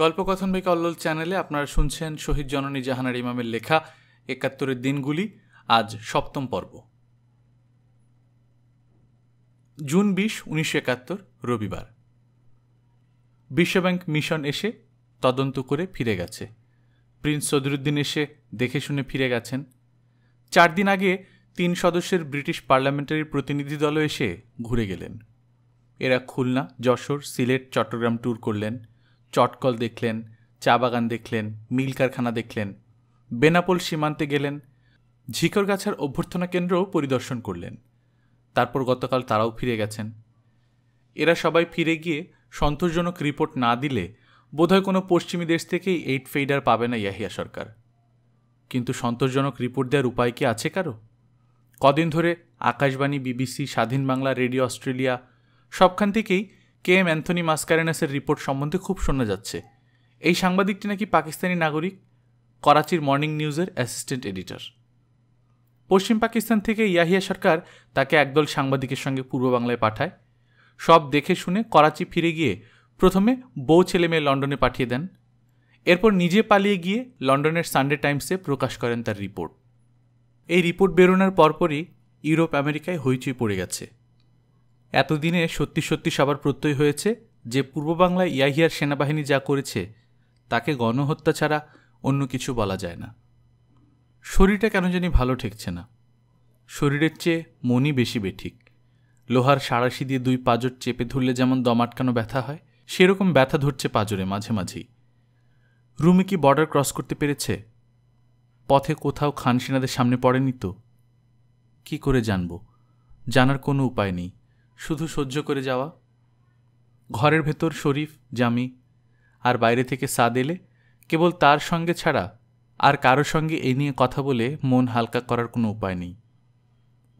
গল্পকথন bake অল্লোল চ্যানেলে আপনারা শুনছেন শহীদ জননী জাহানার ইমামের লেখা একাত্তরের দিনগুলি আজ সপ্তম পর্ব জুন বিশ উনিশশো একাত্তর রবিবার বিশ্বব্যাংক মিশন এসে তদন্ত করে ফিরে গেছে প্রিন্স সদরুদ্দিন এসে দেখে শুনে ফিরে গেছেন চার দিন আগে তিন সদস্যের ব্রিটিশ পার্লামেন্টারি প্রতিনিধি দল এসে ঘুরে গেলেন এরা খুলনা যশোর সিলেট চট্টগ্রাম ট্যুর করলেন চটকল দেখলেন চা বাগান দেখলেন মিল কারখানা দেখলেন বেনাপোল সীমান্তে গেলেন ঝিকরগাছার অভ্যর্থনা কেন্দ্রও পরিদর্শন করলেন তারপর গতকাল তারাও ফিরে গেছেন এরা সবাই ফিরে গিয়ে সন্তোষজনক রিপোর্ট না দিলে বোধহয় কোনো পশ্চিমী দেশ থেকেই এইট ফেইডার পাবে না ইয়াহিয়া সরকার কিন্তু সন্তোষজনক রিপোর্ট দেওয়ার উপায় কি আছে কারো কদিন ধরে আকাশবাণী বিবিসি স্বাধীন বাংলা রেডিও অস্ট্রেলিয়া সবখান থেকেই কে এম অ্যান্থনি মাসকারেনাসের রিপোর্ট সম্বন্ধে খুব শোনা যাচ্ছে এই সাংবাদিকটি নাকি পাকিস্তানি নাগরিক করাচির মর্নিং নিউজের অ্যাসিস্ট্যান্ট এডিটর পশ্চিম পাকিস্তান থেকে ইয়াহিয়া সরকার তাকে একদল সাংবাদিকের সঙ্গে পূর্ব বাংলায় পাঠায় সব দেখে শুনে করাচি ফিরে গিয়ে প্রথমে বউ ছেলে মেয়ে লন্ডনে পাঠিয়ে দেন এরপর নিজে পালিয়ে গিয়ে লন্ডনের সানডে টাইমসে প্রকাশ করেন তার রিপোর্ট এই রিপোর্ট বেরোনোর পরপরই ইউরোপ আমেরিকায় হইচই পড়ে গেছে এতদিনে সত্যি সত্যি সবার প্রত্যয় হয়েছে যে পূর্ব বাংলায় ইয়াহিয়ার সেনাবাহিনী যা করেছে তাকে গণহত্যা ছাড়া অন্য কিছু বলা যায় না শরীরটা কেন জানি ভালো ঠেকছে না শরীরের চেয়ে মনই বেশি বেঠিক লোহার সাড়াশি দিয়ে দুই পাজর চেপে ধরলে যেমন দমাটকানো ব্যথা হয় সেরকম ব্যথা ধরছে পাজরে মাঝে মাঝেই রুমি কি বর্ডার ক্রস করতে পেরেছে পথে কোথাও খান সেনাদের সামনে পড়েনি তো কি করে জানব জানার কোনো উপায় নেই শুধু সহ্য করে যাওয়া ঘরের ভেতর শরীফ জামি আর বাইরে থেকে সাদ এলে কেবল তার সঙ্গে ছাড়া আর কারো সঙ্গে এ নিয়ে কথা বলে মন হালকা করার কোনো উপায় নেই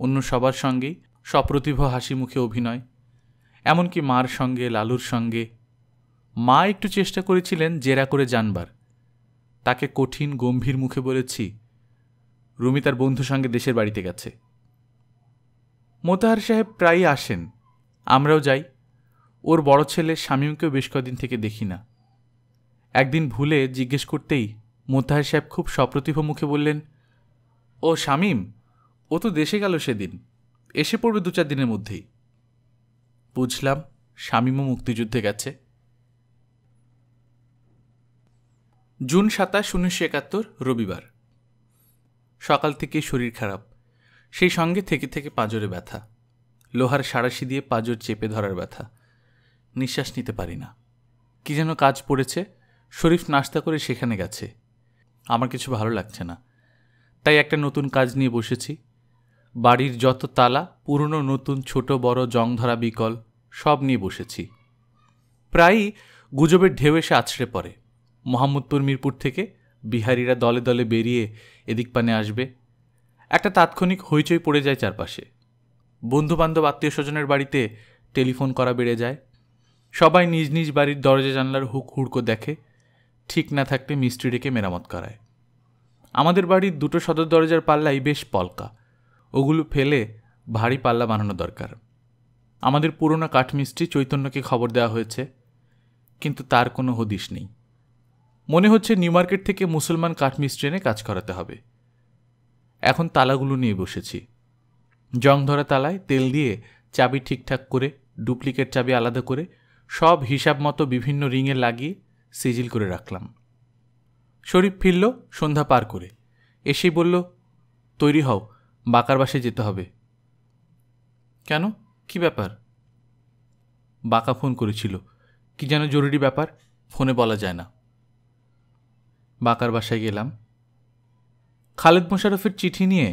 অন্য সবার সঙ্গেই সপ্রতিভ হাসি মুখে অভিনয় এমনকি মার সঙ্গে লালুর সঙ্গে মা একটু চেষ্টা করেছিলেন জেরা করে জানবার তাকে কঠিন গম্ভীর মুখে বলেছি রুমি তার বন্ধুর সঙ্গে দেশের বাড়িতে গেছে মোতাহার সাহেব প্রায়ই আসেন আমরাও যাই ওর বড় ছেলে স্বামীমকেও বেশ কদিন থেকে দেখি না একদিন ভুলে জিজ্ঞেস করতেই মোতাহার সাহেব খুব সপ্রতিভ মুখে বললেন ও শামীম ও তো দেশে গেল সেদিন এসে পড়বে দু চার দিনের মধ্যেই বুঝলাম শামীমও মুক্তিযুদ্ধে গেছে জুন সাতাশ উনিশশো একাত্তর রবিবার সকাল থেকে শরীর খারাপ সেই সঙ্গে থেকে থেকে পাঁজরে ব্যথা লোহার সাড়াশি দিয়ে পাঁজর চেপে ধরার ব্যথা নিঃশ্বাস নিতে পারি না কি যেন কাজ পড়েছে শরীফ নাস্তা করে সেখানে গেছে আমার কিছু ভালো লাগছে না তাই একটা নতুন কাজ নিয়ে বসেছি বাড়ির যত তালা পুরনো নতুন ছোট বড় জং ধরা বিকল সব নিয়ে বসেছি প্রায়ই গুজবের ঢেউ এসে আছড়ে পড়ে মোহাম্মদপুর মিরপুর থেকে বিহারিরা দলে দলে বেরিয়ে এদিক পানে আসবে একটা তাৎক্ষণিক হইচই পড়ে যায় চারপাশে বন্ধুবান্ধব আত্মীয় স্বজনের বাড়িতে টেলিফোন করা বেড়ে যায় সবাই নিজ নিজ বাড়ির দরজা জানলার হুক হুড়কো দেখে ঠিক না থাকলে মিস্ত্রি ডেকে মেরামত করায় আমাদের বাড়ির দুটো সদর দরজার পাল্লাই বেশ পলকা ওগুলো ফেলে ভারী পাল্লা বানানো দরকার আমাদের পুরনো কাঠমিস্ত্রি চৈতন্যকে খবর দেওয়া হয়েছে কিন্তু তার কোনো হদিশ নেই মনে হচ্ছে নিউ মার্কেট থেকে মুসলমান কাঠমিস্ত্রি এনে কাজ করাতে হবে এখন তালাগুলো নিয়ে বসেছি জং ধরা তালায় তেল দিয়ে চাবি ঠিকঠাক করে ডুপ্লিকেট চাবি আলাদা করে সব হিসাব মতো বিভিন্ন রিংয়ে লাগিয়ে সিজিল করে রাখলাম শরীফ ফিরল সন্ধ্যা পার করে এসেই বলল তৈরি হও বাঁকার বাসে যেতে হবে কেন কি ব্যাপার বাঁকা ফোন করেছিল কি যেন জরুরি ব্যাপার ফোনে বলা যায় না বাঁকার বাসায় গেলাম খালেদ মোশারফের চিঠি নিয়ে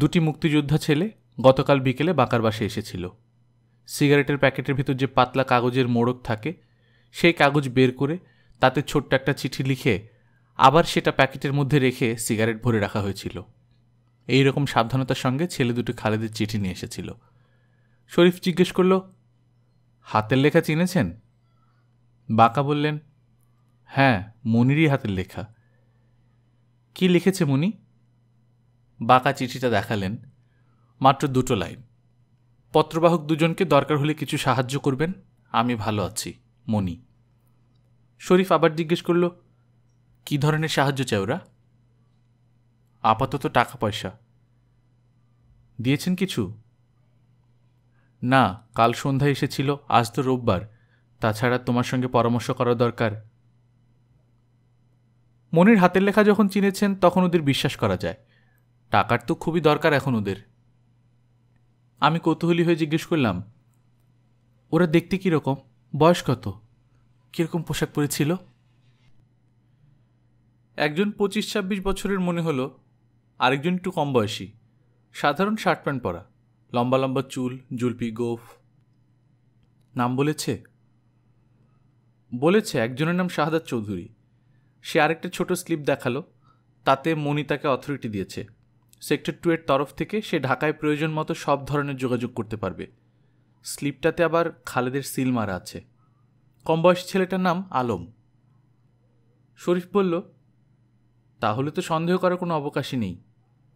দুটি মুক্তিযোদ্ধা ছেলে গতকাল বিকেলে বাঁকার বাসে এসেছিল সিগারেটের প্যাকেটের ভিতর যে পাতলা কাগজের মোড়ক থাকে সেই কাগজ বের করে তাতে ছোট্ট একটা চিঠি লিখে আবার সেটা প্যাকেটের মধ্যে রেখে সিগারেট ভরে রাখা হয়েছিল এই রকম সাবধানতার সঙ্গে ছেলে দুটি খালেদের চিঠি নিয়ে এসেছিল শরীফ জিজ্ঞেস করল হাতের লেখা চিনেছেন বাঁকা বললেন হ্যাঁ মনিরই হাতের লেখা কি লিখেছে মনি বাঁকা চিঠিটা দেখালেন মাত্র দুটো লাইন পত্রবাহক দুজনকে দরকার হলে কিছু সাহায্য করবেন আমি ভালো আছি মনি শরীফ আবার জিজ্ঞেস করল কি ধরনের সাহায্য চাই ওরা আপাতত টাকা পয়সা দিয়েছেন কিছু না কাল সন্ধ্যায় এসেছিল আজ তো রোববার তাছাড়া তোমার সঙ্গে পরামর্শ করা দরকার মনির হাতের লেখা যখন চিনেছেন তখন ওদের বিশ্বাস করা যায় টাকার তো খুবই দরকার এখন ওদের আমি কৌতূহলী হয়ে জিজ্ঞেস করলাম ওরা দেখতে কীরকম বয়স কত কীরকম পোশাক পরেছিল একজন পঁচিশ ছাব্বিশ বছরের মনে হলো আরেকজন একটু কম বয়সী সাধারণ শার্ট প্যান্ট পরা লম্বা লম্বা চুল জুলপি গোফ নাম বলেছে বলেছে একজনের নাম শাহাদাত চৌধুরী সে আরেকটা ছোট স্লিপ দেখালো তাতে মনি তাকে অথরিটি দিয়েছে সেক্টর টু এর তরফ থেকে সে ঢাকায় প্রয়োজন মতো সব ধরনের যোগাযোগ করতে পারবে স্লিপটাতে আবার খালেদের সিল মারা আছে কম বয়সী ছেলেটার নাম আলম শরীফ বলল তাহলে তো সন্দেহ করার কোনো অবকাশই নেই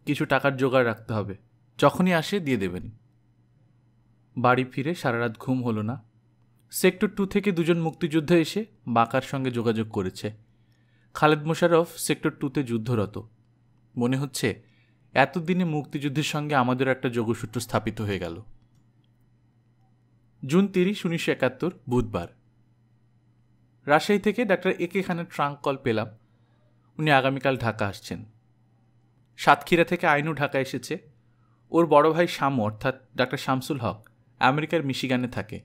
কিছু টাকার জোগাড় রাখতে হবে যখনই আসে দিয়ে দেবেন বাড়ি ফিরে সারা রাত ঘুম হলো না সেক্টর টু থেকে দুজন মুক্তিযুদ্ধ এসে বাঁকার সঙ্গে যোগাযোগ করেছে খালেদ মোশারফ সেক্টর টুতে যুদ্ধরত মনে হচ্ছে এতদিনে মুক্তিযুদ্ধের সঙ্গে আমাদের একটা যোগসূত্র স্থাপিত হয়ে গেল জুন তিরিশ উনিশশো একাত্তর বুধবার রাজশাহী থেকে ডাক্তার এ কে খানের ট্রাঙ্ক কল পেলাম উনি আগামীকাল ঢাকা আসছেন সাতক্ষীরা থেকে আইনু ঢাকা এসেছে ওর বড় ভাই শামু অর্থাৎ ডাক্তার শামসুল হক আমেরিকার মিশিগানে থাকে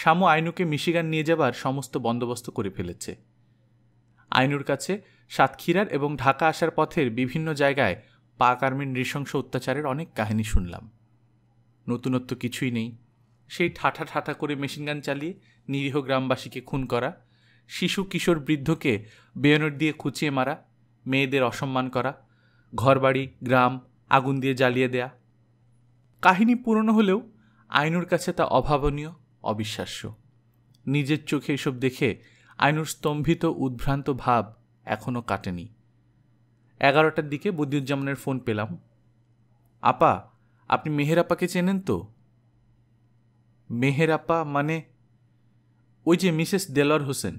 শামু আইনুকে মিশিগান নিয়ে যাবার সমস্ত বন্দোবস্ত করে ফেলেছে আইনুর কাছে সাতক্ষীরার এবং ঢাকা আসার পথের বিভিন্ন জায়গায় পাক আর্মির নৃশংস অত্যাচারের অনেক কাহিনী শুনলাম নতুনত্ব কিছুই নেই সেই ঠাঠা ঠাঠা করে মেশিনগান চালিয়ে নিরীহ গ্রামবাসীকে খুন করা শিশু কিশোর বৃদ্ধকে বেয়নট দিয়ে খুঁচিয়ে মারা মেয়েদের অসম্মান করা ঘরবাড়ি গ্রাম আগুন দিয়ে জ্বালিয়ে দেয়া কাহিনী পুরনো হলেও আইনুর কাছে তা অভাবনীয় অবিশ্বাস্য নিজের চোখে এসব দেখে আইনুর স্তম্ভিত উদ্ভ্রান্ত ভাব এখনও কাটেনি এগারোটার দিকে বদিউজ্জামানের ফোন পেলাম আপা আপনি মেহের আপাকে চেনেন তো মেহের আপা মানে ওই যে মিসেস দেলর হোসেন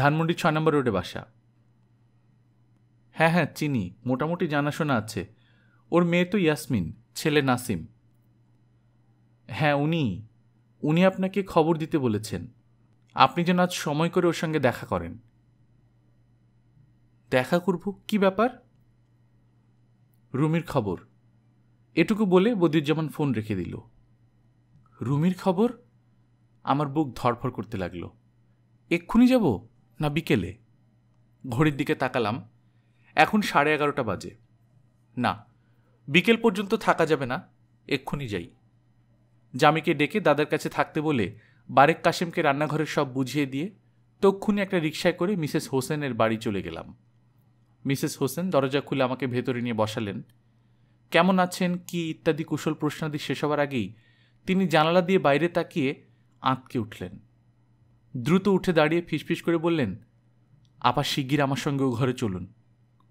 ধানমন্ডি ছয় নম্বর রোডে বাসা হ্যাঁ হ্যাঁ চিনি মোটামুটি জানাশোনা আছে ওর মেয়ে তো ইয়াসমিন ছেলে নাসিম হ্যাঁ উনি উনি আপনাকে খবর দিতে বলেছেন আপনি যেন আজ সময় করে ওর সঙ্গে দেখা করেন দেখা করব কি ব্যাপার রুমির খবর এটুকু বলে বদিউজ্জামান ফোন রেখে দিল রুমির খবর আমার বুক ধরফর করতে লাগলো এক্ষুনি যাব না বিকেলে ঘড়ির দিকে তাকালাম এখন সাড়ে এগারোটা বাজে না বিকেল পর্যন্ত থাকা যাবে না এক্ষুনি যাই জামিকে ডেকে দাদার কাছে থাকতে বলে বারেক কাশেমকে রান্নাঘরের সব বুঝিয়ে দিয়ে তক্ষুনি একটা রিক্সায় করে মিসেস হোসেনের বাড়ি চলে গেলাম মিসেস হোসেন দরজা খুলে আমাকে ভেতরে নিয়ে বসালেন কেমন আছেন কি ইত্যাদি কুশল প্রশ্নাদি শেষ হবার আগেই তিনি জানালা দিয়ে বাইরে তাকিয়ে আঁতকে উঠলেন দ্রুত উঠে দাঁড়িয়ে ফিসফিস করে বললেন আপা শিগগির আমার সঙ্গেও ঘরে চলুন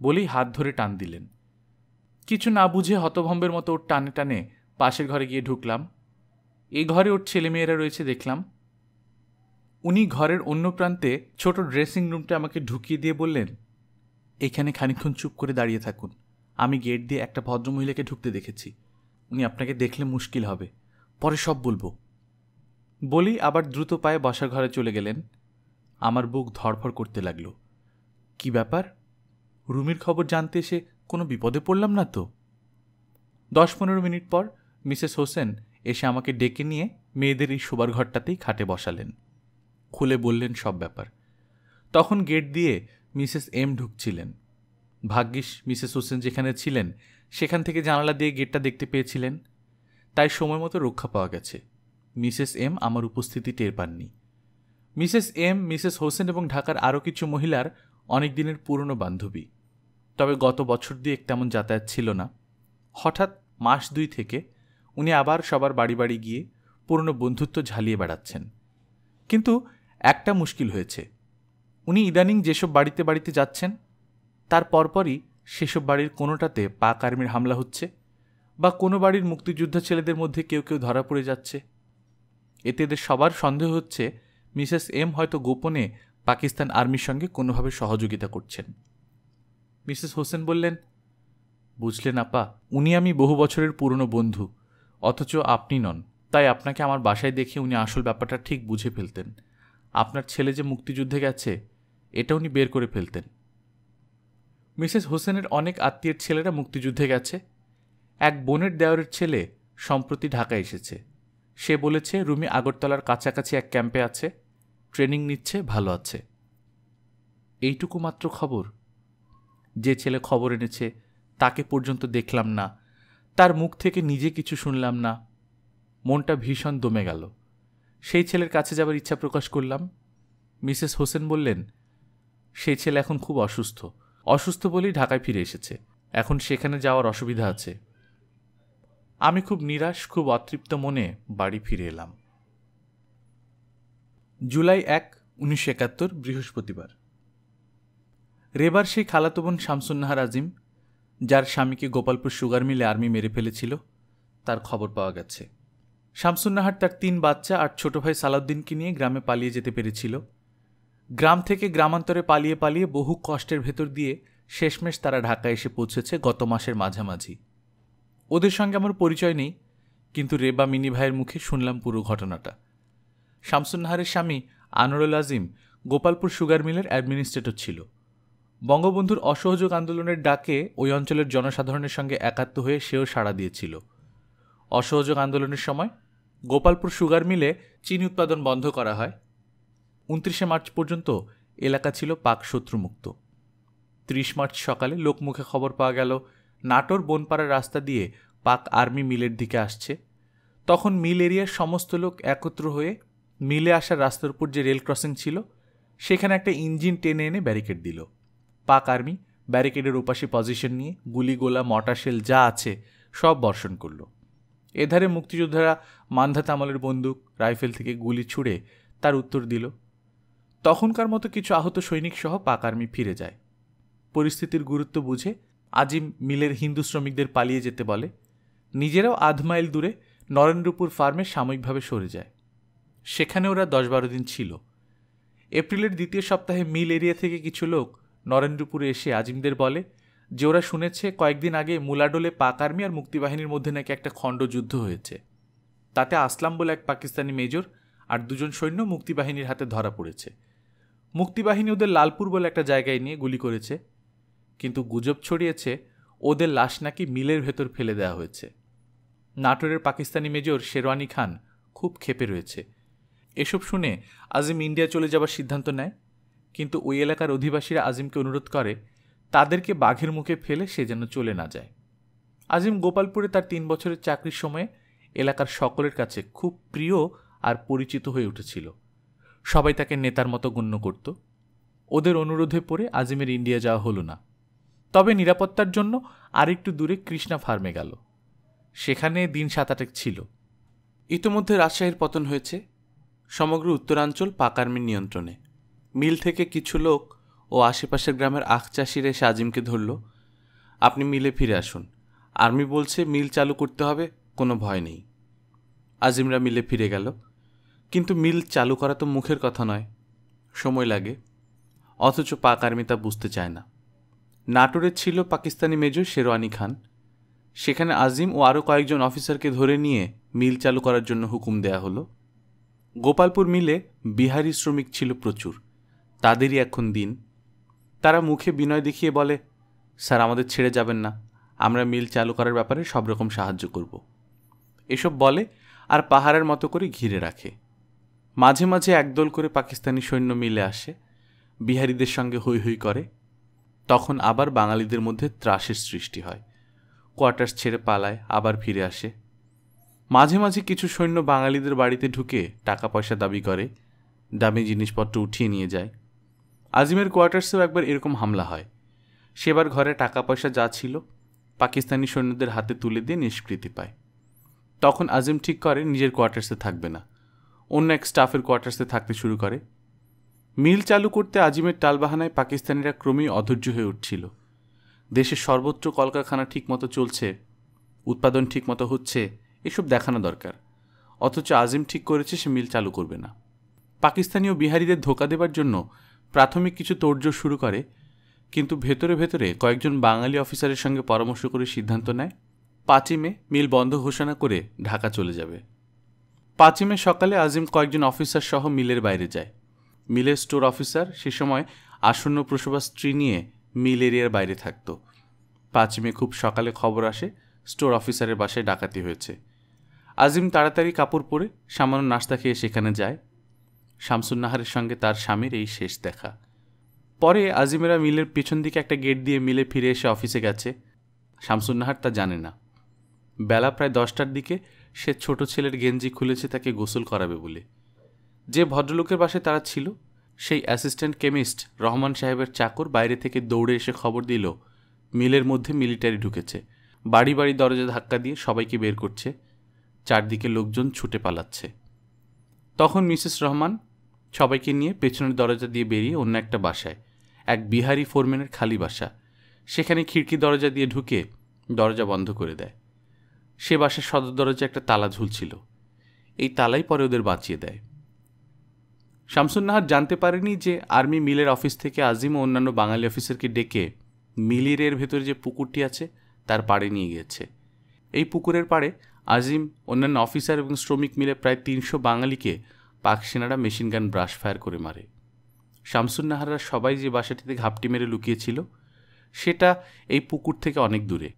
বলেই হাত ধরে টান দিলেন কিছু না বুঝে হতভম্বের মতো ওর টানে টানে পাশের ঘরে গিয়ে ঢুকলাম এ ঘরে ওর ছেলেমেয়েরা রয়েছে দেখলাম উনি ঘরের অন্য প্রান্তে ছোট ড্রেসিং রুমটা আমাকে ঢুকিয়ে দিয়ে বললেন এখানে খানিক্ষণ চুপ করে দাঁড়িয়ে থাকুন আমি গেট দিয়ে একটা ভদ্রমহিলাকে ঢুকতে দেখেছি উনি আপনাকে দেখলে মুশকিল হবে পরে সব বলবো বলি আবার দ্রুত পায়ে বসার ঘরে চলে গেলেন আমার বুক ধরফর করতে লাগল কি ব্যাপার রুমির খবর জানতে এসে কোনো বিপদে পড়লাম না তো দশ পনেরো মিনিট পর মিসেস হোসেন এসে আমাকে ডেকে নিয়ে মেয়েদের এই শোবার ঘরটাতেই খাটে বসালেন খুলে বললেন সব ব্যাপার তখন গেট দিয়ে মিসেস এম ঢুকছিলেন ভাগ্যিস মিসেস হোসেন যেখানে ছিলেন সেখান থেকে জানালা দিয়ে গেটটা দেখতে পেয়েছিলেন তাই সময় মতো রক্ষা পাওয়া গেছে মিসেস এম আমার উপস্থিতি টের পাননি মিসেস এম মিসেস হোসেন এবং ঢাকার আরও কিছু মহিলার অনেক দিনের পুরনো বান্ধবী তবে গত বছর দিয়ে তেমন যাতায়াত ছিল না হঠাৎ মাস দুই থেকে উনি আবার সবার বাড়ি বাড়ি গিয়ে পুরনো বন্ধুত্ব ঝালিয়ে বেড়াচ্ছেন কিন্তু একটা মুশকিল হয়েছে উনি ইদানিং যেসব বাড়িতে বাড়িতে যাচ্ছেন তার পরপরই সেসব বাড়ির কোনোটাতে পাক আর্মির হামলা হচ্ছে বা কোনো বাড়ির মুক্তিযোদ্ধা ছেলেদের মধ্যে কেউ কেউ ধরা পড়ে যাচ্ছে এতে এদের সবার সন্দেহ হচ্ছে মিসেস এম হয়তো গোপনে পাকিস্তান আর্মির সঙ্গে কোনোভাবে সহযোগিতা করছেন মিসেস হোসেন বললেন বুঝলেন আপা উনি আমি বহু বছরের পুরনো বন্ধু অথচ আপনি নন তাই আপনাকে আমার বাসায় দেখে উনি আসল ব্যাপারটা ঠিক বুঝে ফেলতেন আপনার ছেলে যে মুক্তিযুদ্ধে গেছে এটা উনি বের করে ফেলতেন মিসেস হোসেনের অনেক আত্মীয়ের ছেলেরা মুক্তিযুদ্ধে গেছে এক বোনের দেওয়ারের ছেলে সম্প্রতি ঢাকা এসেছে সে বলেছে রুমি আগরতলার কাছাকাছি এক ক্যাম্পে আছে ট্রেনিং নিচ্ছে ভালো আছে এইটুকু মাত্র খবর যে ছেলে খবর এনেছে তাকে পর্যন্ত দেখলাম না তার মুখ থেকে নিজে কিছু শুনলাম না মনটা ভীষণ দমে গেল সেই ছেলের কাছে যাবার ইচ্ছা প্রকাশ করলাম মিসেস হোসেন বললেন সেই ছেলে এখন খুব অসুস্থ অসুস্থ বলেই ঢাকায় ফিরে এসেছে এখন সেখানে যাওয়ার অসুবিধা আছে আমি খুব নিরাশ খুব অতৃপ্ত মনে বাড়ি ফিরে এলাম জুলাই এক উনিশশো একাত্তর বৃহস্পতিবার রেবার সেই খালাতো বোন শামসুন্নাহার আজিম যার স্বামীকে গোপালপুর সুগার মিলে আর্মি মেরে ফেলেছিল তার খবর পাওয়া গেছে শামসুন্নাহার তার তিন বাচ্চা আর ছোট ভাই সালাউদ্দিনকে নিয়ে গ্রামে পালিয়ে যেতে পেরেছিল গ্রাম থেকে গ্রামান্তরে পালিয়ে পালিয়ে বহু কষ্টের ভেতর দিয়ে শেষমেশ তারা ঢাকা এসে পৌঁছেছে গত মাসের মাঝামাঝি ওদের সঙ্গে আমার পরিচয় নেই কিন্তু রেবা মিনি ভাইয়ের মুখে শুনলাম পুরো ঘটনাটা শামসুন্নাহারের স্বামী আনোরুল আজিম গোপালপুর সুগার মিলের অ্যাডমিনিস্ট্রেটর ছিল বঙ্গবন্ধুর অসহযোগ আন্দোলনের ডাকে ওই অঞ্চলের জনসাধারণের সঙ্গে একাত্ম হয়ে সেও সাড়া দিয়েছিল অসহযোগ আন্দোলনের সময় গোপালপুর সুগার মিলে চিনি উৎপাদন বন্ধ করা হয় উনত্রিশে মার্চ পর্যন্ত এলাকা ছিল পাক শত্রুমুক্ত ত্রিশ মার্চ সকালে লোকমুখে খবর পাওয়া গেল নাটোর বনপাড়ার রাস্তা দিয়ে পাক আর্মি মিলের দিকে আসছে তখন মিল এরিয়ার সমস্ত লোক একত্র হয়ে মিলে আসার রাস্তার উপর যে রেল ক্রসিং ছিল সেখানে একটা ইঞ্জিন টেনে এনে ব্যারিকেড দিল পাক আর্মি ব্যারিকেডের ওপাশে পজিশন নিয়ে গুলিগোলা মটাশেল যা আছে সব বর্ষণ করল এধারে মুক্তিযোদ্ধারা মান্ধা তামালের বন্দুক রাইফেল থেকে গুলি ছুঁড়ে তার উত্তর দিল তখনকার মতো কিছু আহত সৈনিক সহ পাক আর্মি ফিরে যায় পরিস্থিতির গুরুত্ব বুঝে আজিম মিলের হিন্দু শ্রমিকদের পালিয়ে যেতে বলে নিজেরাও আধ মাইল দূরে নরেন্দ্রপুর ফার্মে সাময়িকভাবে সরে যায় সেখানে ওরা দশ বারো দিন ছিল এপ্রিলের দ্বিতীয় সপ্তাহে মিল এরিয়া থেকে কিছু লোক নরেন্দ্রপুরে এসে আজিমদের বলে যে ওরা শুনেছে কয়েকদিন আগে মুলাডোলে পাক আর্মি আর মুক্তিবাহিনীর মধ্যে নাকি একটা খণ্ড যুদ্ধ হয়েছে তাতে আসলাম বলে এক পাকিস্তানি মেজর আর দুজন সৈন্য মুক্তিবাহিনীর হাতে ধরা পড়েছে মুক্তিবাহিনী ওদের লালপুর বলে একটা জায়গায় নিয়ে গুলি করেছে কিন্তু গুজব ছড়িয়েছে ওদের লাশ নাকি মিলের ভেতর ফেলে দেওয়া হয়েছে নাটোরের পাকিস্তানি মেজর শেরওয়ানি খান খুব খেপে রয়েছে এসব শুনে আজিম ইন্ডিয়া চলে যাবার সিদ্ধান্ত নেয় কিন্তু ওই এলাকার অধিবাসীরা আজিমকে অনুরোধ করে তাদেরকে বাঘের মুখে ফেলে সে যেন চলে না যায় আজিম গোপালপুরে তার তিন বছরের চাকরির সময়ে এলাকার সকলের কাছে খুব প্রিয় আর পরিচিত হয়ে উঠেছিল সবাই তাকে নেতার মতো গণ্য করত ওদের অনুরোধে পড়ে আজিমের ইন্ডিয়া যাওয়া হলো না তবে নিরাপত্তার জন্য আরেকটু দূরে কৃষ্ণা ফার্মে গেল সেখানে দিন সাত আটেক ছিল ইতোমধ্যে রাজশাহীর পতন হয়েছে সমগ্র উত্তরাঞ্চল পাকার্মির নিয়ন্ত্রণে মিল থেকে কিছু লোক ও আশেপাশের গ্রামের আখ চাষির এসে আজিমকে ধরল আপনি মিলে ফিরে আসুন আর্মি বলছে মিল চালু করতে হবে কোনো ভয় নেই আজিমরা মিলে ফিরে গেল কিন্তু মিল চালু করা তো মুখের কথা নয় সময় লাগে অথচ পাক আর্মি তা বুঝতে চায় না নাটোরে ছিল পাকিস্তানি মেজর শেরওয়ানি খান সেখানে আজিম ও আরও কয়েকজন অফিসারকে ধরে নিয়ে মিল চালু করার জন্য হুকুম দেয়া হলো গোপালপুর মিলে বিহারি শ্রমিক ছিল প্রচুর তাদেরই এখন দিন তারা মুখে বিনয় দেখিয়ে বলে স্যার আমাদের ছেড়ে যাবেন না আমরা মিল চালু করার ব্যাপারে সব রকম সাহায্য করব এসব বলে আর পাহাড়ের মতো করে ঘিরে রাখে মাঝে মাঝে একদল করে পাকিস্তানি সৈন্য মিলে আসে বিহারীদের সঙ্গে হৈ হৈ করে তখন আবার বাঙালিদের মধ্যে ত্রাসের সৃষ্টি হয় কোয়ার্টার্স ছেড়ে পালায় আবার ফিরে আসে মাঝে মাঝে কিছু সৈন্য বাঙালিদের বাড়িতে ঢুকে টাকা পয়সা দাবি করে দামি জিনিসপত্র উঠিয়ে নিয়ে যায় আজিমের কোয়ার্টার্সেও একবার এরকম হামলা হয় সেবার ঘরে টাকা পয়সা যা ছিল পাকিস্তানি সৈন্যদের হাতে তুলে দিয়ে নিষ্কৃতি পায় তখন আজিম ঠিক করে নিজের কোয়ার্টার্সে থাকবে না অন্য এক স্টাফের কোয়ার্টার্সে থাকতে শুরু করে মিল চালু করতে আজিমের টালবাহানায় পাকিস্তানিরা ক্রমেই অধৈর্য হয়ে উঠছিল দেশের সর্বত্র কলকারখানা ঠিকমতো চলছে উৎপাদন ঠিকমতো হচ্ছে এসব দেখানো দরকার অথচ আজিম ঠিক করেছে সে মিল চালু করবে না পাকিস্তানীয় বিহারীদের ধোকা দেবার জন্য প্রাথমিক কিছু তোড়জোড় শুরু করে কিন্তু ভেতরে ভেতরে কয়েকজন বাঙালি অফিসারের সঙ্গে পরামর্শ করে সিদ্ধান্ত নেয় পাঁচই মে মিল বন্ধ ঘোষণা করে ঢাকা চলে যাবে পাঁচই মে সকালে আজিম কয়েকজন অফিসার সহ মিলের বাইরে যায় মিলের স্টোর অফিসার সে সময় আসন্ন প্রসবা স্ত্রী নিয়ে মিল এরিয়ার বাইরে থাকত পাঁচ মে খুব সকালে খবর আসে স্টোর অফিসারের বাসায় ডাকাতি হয়েছে আজিম তাড়াতাড়ি কাপড় পরে সামান্য নাস্তা খেয়ে সেখানে যায় শামসুন্নাহারের সঙ্গে তার স্বামীর এই শেষ দেখা পরে আজিমেরা মিলের পেছন দিকে একটা গেট দিয়ে মিলে ফিরে এসে অফিসে গেছে শামসুন্নাহার তা জানে না বেলা প্রায় দশটার দিকে সে ছোট ছেলের গেঞ্জি খুলেছে তাকে গোসল করাবে বলে যে ভদ্রলোকের বাসে তারা ছিল সেই অ্যাসিস্ট্যান্ট কেমিস্ট রহমান সাহেবের চাকর বাইরে থেকে দৌড়ে এসে খবর দিল মিলের মধ্যে মিলিটারি ঢুকেছে বাড়ি বাড়ি দরজা ধাক্কা দিয়ে সবাইকে বের করছে চারদিকে লোকজন ছুটে পালাচ্ছে তখন মিসেস রহমান সবাইকে নিয়ে পেছনের দরজা দিয়ে বেরিয়ে অন্য একটা বাসায় এক বিহারি ফোরম্যানের খালি বাসা সেখানে খিড়কি দরজা দিয়ে ঢুকে দরজা বন্ধ করে দেয় সে বাসার সদর দরজা একটা তালা ঝুলছিল এই তালাই পরে ওদের বাঁচিয়ে দেয় শামসুন্নাহার জানতে পারেনি যে আর্মি মিলের অফিস থেকে আজিম ও অন্যান্য বাঙালি অফিসারকে ডেকে মিলির এর ভেতরে যে পুকুরটি আছে তার পাড়ে নিয়ে গিয়েছে এই পুকুরের পাড়ে আজিম অন্যান্য অফিসার এবং শ্রমিক মিলে প্রায় তিনশো বাঙালিকে পাক সেনারা মেশিনগান ব্রাশ ফায়ার করে মারে শামসুন্নাহাররা সবাই যে বাসাটিতে ঘাপটি মেরে লুকিয়েছিল সেটা এই পুকুর থেকে অনেক দূরে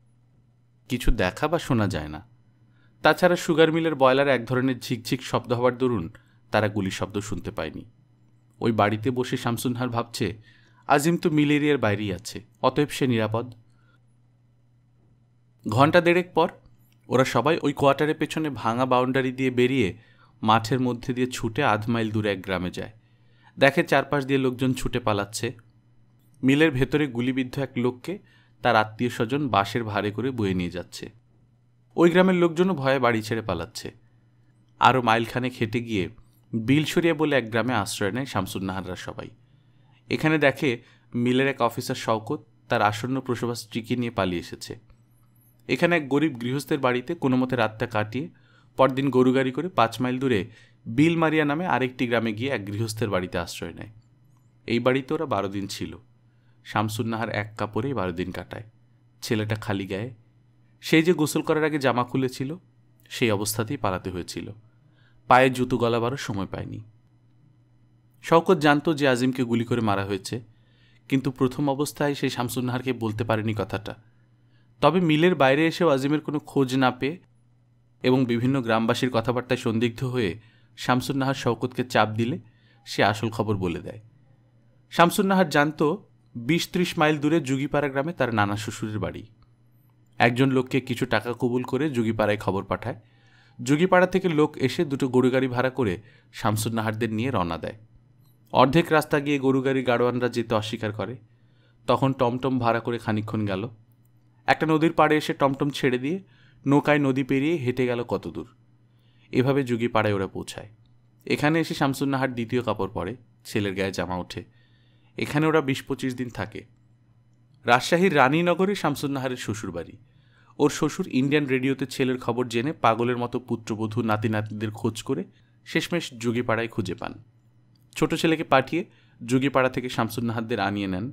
কিছু দেখা বা শোনা যায় না তাছাড়া সুগার মিলের বয়লার এক ধরনের ঝিকঝিক শব্দ হওয়ার দরুন তারা গুলি শব্দ শুনতে পায়নি ওই বাড়িতে বসে শামসুনহার ভাবছে আজিম তো মিলেরিয়ার বাইরেই আছে অতএব সে নিরাপদ ঘন্টা দেড়েক পর ওরা সবাই ওই কোয়ার্টারের পেছনে ভাঙা বাউন্ডারি দিয়ে বেরিয়ে মাঠের মধ্যে দিয়ে ছুটে আধ মাইল দূরে এক গ্রামে যায় দেখে চারপাশ দিয়ে লোকজন ছুটে পালাচ্ছে মিলের ভেতরে গুলিবিদ্ধ এক লোককে তার আত্মীয় স্বজন বাঁশের ভারে করে বয়ে নিয়ে যাচ্ছে ওই গ্রামের লোকজনও ভয়ে বাড়ি ছেড়ে পালাচ্ছে আরও মাইলখানে খেটে গিয়ে বিলসরিয়া বলে এক গ্রামে আশ্রয় নেয় শামসুন্নাহাররা সবাই এখানে দেখে মিলের এক অফিসার শওকত তার আসন্ন প্রসবাস স্ত্রীকে নিয়ে পালিয়ে এসেছে এখানে এক গরিব গৃহস্থের বাড়িতে কোনো মতে রাতটা কাটিয়ে পরদিন গরু গাড়ি করে পাঁচ মাইল দূরে বিল মারিয়া নামে আরেকটি গ্রামে গিয়ে এক গৃহস্থের বাড়িতে আশ্রয় নেয় এই বাড়িতে ওরা বারো দিন ছিল শামসুন্নাহার এক কাপড়েই বারো দিন কাটায় ছেলেটা খালি গায়ে সেই যে গোসল করার আগে জামা খুলেছিল সেই অবস্থাতেই পালাতে হয়েছিল পায়ে জুতো গলাবারও সময় পায়নি শওকত জানত যে আজিমকে গুলি করে মারা হয়েছে কিন্তু প্রথম অবস্থায় সেই শামসুন্নাহারকে বলতে পারেনি কথাটা তবে মিলের বাইরে এসেও আজিমের কোনো খোঁজ না পেয়ে এবং বিভিন্ন গ্রামবাসীর কথাবার্তায় সন্দিগ্ধ হয়ে শামসুন্নাহার শওকতকে চাপ দিলে সে আসল খবর বলে দেয় শামসুন্নাহার জানতো বিশ ত্রিশ মাইল দূরে যুগিপাড়া গ্রামে তার নানা শ্বশুরের বাড়ি একজন লোককে কিছু টাকা কবুল করে যুগিপাড়ায় খবর পাঠায় যুগিপাড়া থেকে লোক এসে দুটো গরু গাড়ি ভাড়া করে শামসুন্নাহারদের নিয়ে রওনা দেয় অর্ধেক রাস্তা গিয়ে গরু গাড়ি গাড়োয়ানরা যেতে অস্বীকার করে তখন টমটম ভাড়া করে খানিক্ষণ গেল একটা নদীর পাড়ে এসে টমটম ছেড়ে দিয়ে নৌকায় নদী পেরিয়ে হেঁটে গেল কতদূর এভাবে যুগিপাড়ায় ওরা পৌঁছায় এখানে এসে শামসুন্নাহার দ্বিতীয় কাপড় পরে ছেলের গায়ে জামা ওঠে এখানে ওরা বিশ পঁচিশ দিন থাকে রাজশাহীর রানীনগরে শামসুন্নাহারের শ্বশুর বাড়ি ওর শ্বশুর ইন্ডিয়ান রেডিওতে ছেলের খবর জেনে পাগলের মতো পুত্রবধূ নাতি নাতিদের খোঁজ করে শেষমেশ যুগিপাড়ায় খুঁজে পান ছোট ছেলেকে পাঠিয়ে যুগিপাড়া থেকে শামসুন্নাহারদের আনিয়ে নেন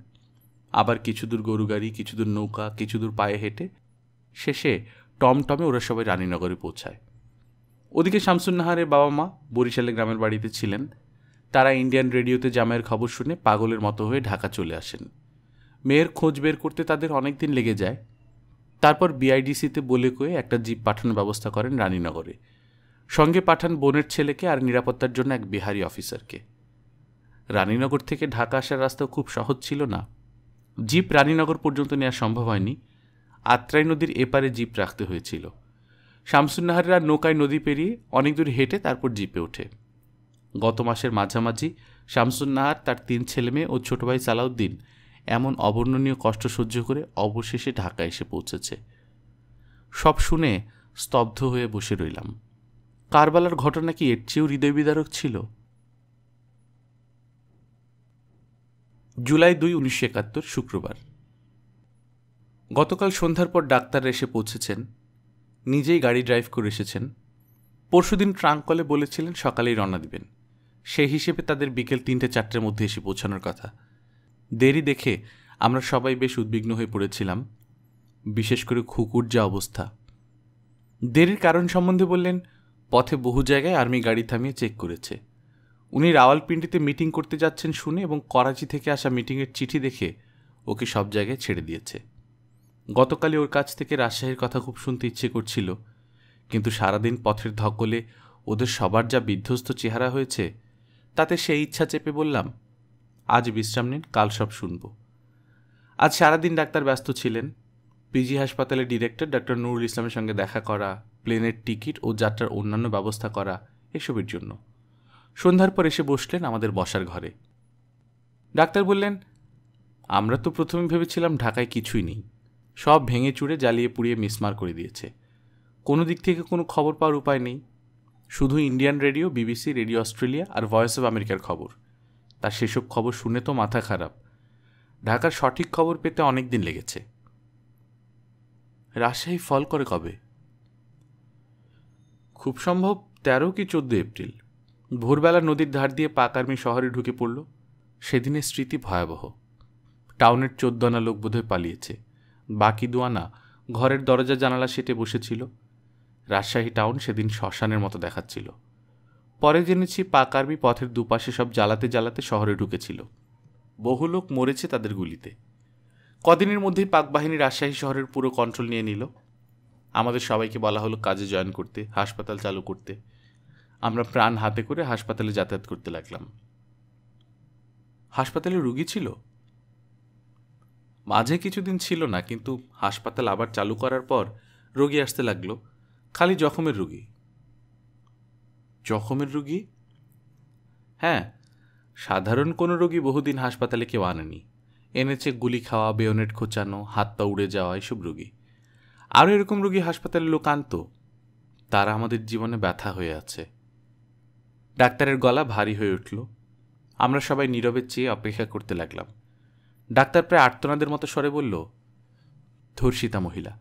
আবার কিছু দূর গরু গাড়ি কিছু দূর নৌকা কিছু দূর পায়ে হেঁটে শেষে টমটমে ওরা সবাই রানীনগরে পৌঁছায় ওদিকে শামসুন্নাহারের বাবা মা বরিশালে গ্রামের বাড়িতে ছিলেন তারা ইন্ডিয়ান রেডিওতে জামাইয়ের খবর শুনে পাগলের মতো হয়ে ঢাকা চলে আসেন মেয়ের খোঁজ বের করতে তাদের অনেক দিন লেগে যায় তারপর বিআইডিসিতে বলে কয়ে একটা জিপ পাঠানোর ব্যবস্থা করেন রানীনগরে সঙ্গে পাঠান বোনের ছেলেকে আর নিরাপত্তার জন্য এক বিহারি অফিসারকে রানীনগর থেকে ঢাকা আসার রাস্তা খুব সহজ ছিল না জিপ রানীনগর পর্যন্ত নেওয়া সম্ভব হয়নি আত্রাই নদীর এপারে জিপ রাখতে হয়েছিল শামসুন্নাহাররা নৌকায় নদী পেরিয়ে অনেক দূর হেঁটে তারপর জিপে ওঠে গত মাসের মাঝামাঝি শামসুন্নাহার তার তিন ছেলে মেয়ে ও ছোট ভাই সালাউদ্দিন এমন অবর্ণনীয় কষ্ট সহ্য করে অবশেষে ঢাকা এসে পৌঁছেছে সব শুনে স্তব্ধ হয়ে বসে রইলাম কারবালার ঘটনা কি এর চেয়েও হৃদয় বিদারক ছিল জুলাই দুই উনিশশো একাত্তর শুক্রবার গতকাল সন্ধ্যার পর ডাক্তার এসে পৌঁছেছেন নিজেই গাড়ি ড্রাইভ করে এসেছেন পরশুদিন ট্রাঙ্ক কলে বলেছিলেন সকালেই রওনা দিবেন সেই হিসেবে তাদের বিকেল তিনটে চারটের মধ্যে এসে পৌঁছানোর কথা দেরি দেখে আমরা সবাই বেশ উদ্বিগ্ন হয়ে পড়েছিলাম বিশেষ করে খুকুর যা অবস্থা দেরির কারণ সম্বন্ধে বললেন পথে বহু জায়গায় আর্মি গাড়ি থামিয়ে চেক করেছে উনি রাওয়ালপিন্ডিতে মিটিং করতে যাচ্ছেন শুনে এবং করাচি থেকে আসা মিটিংয়ের চিঠি দেখে ওকে সব জায়গায় ছেড়ে দিয়েছে গতকালই ওর কাছ থেকে রাজশাহীর কথা খুব শুনতে ইচ্ছে করছিল কিন্তু সারাদিন পথের ধকলে ওদের সবার যা বিধ্বস্ত চেহারা হয়েছে তাতে সেই ইচ্ছা চেপে বললাম আজ বিশ্রাম নিন কাল সব শুনব আজ সারাদিন ডাক্তার ব্যস্ত ছিলেন পিজি হাসপাতালের ডিরেক্টর ডক্টর নুরুল ইসলামের সঙ্গে দেখা করা প্লেনের টিকিট ও যাত্রার অন্যান্য ব্যবস্থা করা এসবের জন্য সন্ধ্যার পর এসে বসলেন আমাদের বসার ঘরে ডাক্তার বললেন আমরা তো প্রথমে ভেবেছিলাম ঢাকায় কিছুই নেই সব ভেঙে চুড়ে জ্বালিয়ে পুড়িয়ে মিসমার করে দিয়েছে কোনো দিক থেকে কোনো খবর পাওয়ার উপায় নেই শুধু Indian radio BBC radio Australia আর ভয়েস অব আমেরিকার খবর তার সেসব খবর শুনে তো মাথা খারাপ ঢাকার সঠিক খবর পেতে অনেক দিন লেগেছে রাজশাহী ফল করে কবে খুব সম্ভব তেরো কি চোদ্দো এপ্রিল ভোরবেলা নদীর ধার দিয়ে পাকার্মি শহরে ঢুকে পড়ল সেদিনের স্মৃতি ভয়াবহ টাউনের চোদ্দ আনা লোক বোধহয় পালিয়েছে বাকি দুয়ানা ঘরের দরজা জানালা সেটে বসেছিল রাজশাহী টাউন সেদিন শ্মশানের মতো দেখাচ্ছিল পরে জেনেছি পাক আর্মি পথের দুপাশে সব জ্বালাতে জ্বালাতে শহরে ঢুকেছিল বহু লোক মরেছে তাদের গুলিতে কদিনের মধ্যেই পাক বাহিনী রাজশাহী শহরের পুরো কন্ট্রোল নিয়ে নিল আমাদের সবাইকে বলা হলো কাজে জয়েন করতে হাসপাতাল চালু করতে আমরা প্রাণ হাতে করে হাসপাতালে যাতায়াত করতে লাগলাম হাসপাতালে রুগী ছিল মাঝে কিছুদিন ছিল না কিন্তু হাসপাতাল আবার চালু করার পর রোগী আসতে লাগলো খালি জখমের রুগী জখমের রুগী হ্যাঁ সাধারণ কোনো রুগী বহুদিন হাসপাতালে কেউ আনেনি এনেছে গুলি খাওয়া বেয়নেট খোঁচানো হাত পা উড়ে যাওয়া এসব রুগী আরও এরকম রুগী হাসপাতালে লোক আনত তারা আমাদের জীবনে ব্যথা হয়ে আছে ডাক্তারের গলা ভারী হয়ে উঠল আমরা সবাই নীরবের চেয়ে অপেক্ষা করতে লাগলাম ডাক্তার প্রায় আর্তনাদের মতো স্বরে বলল ধর্ষিতা মহিলা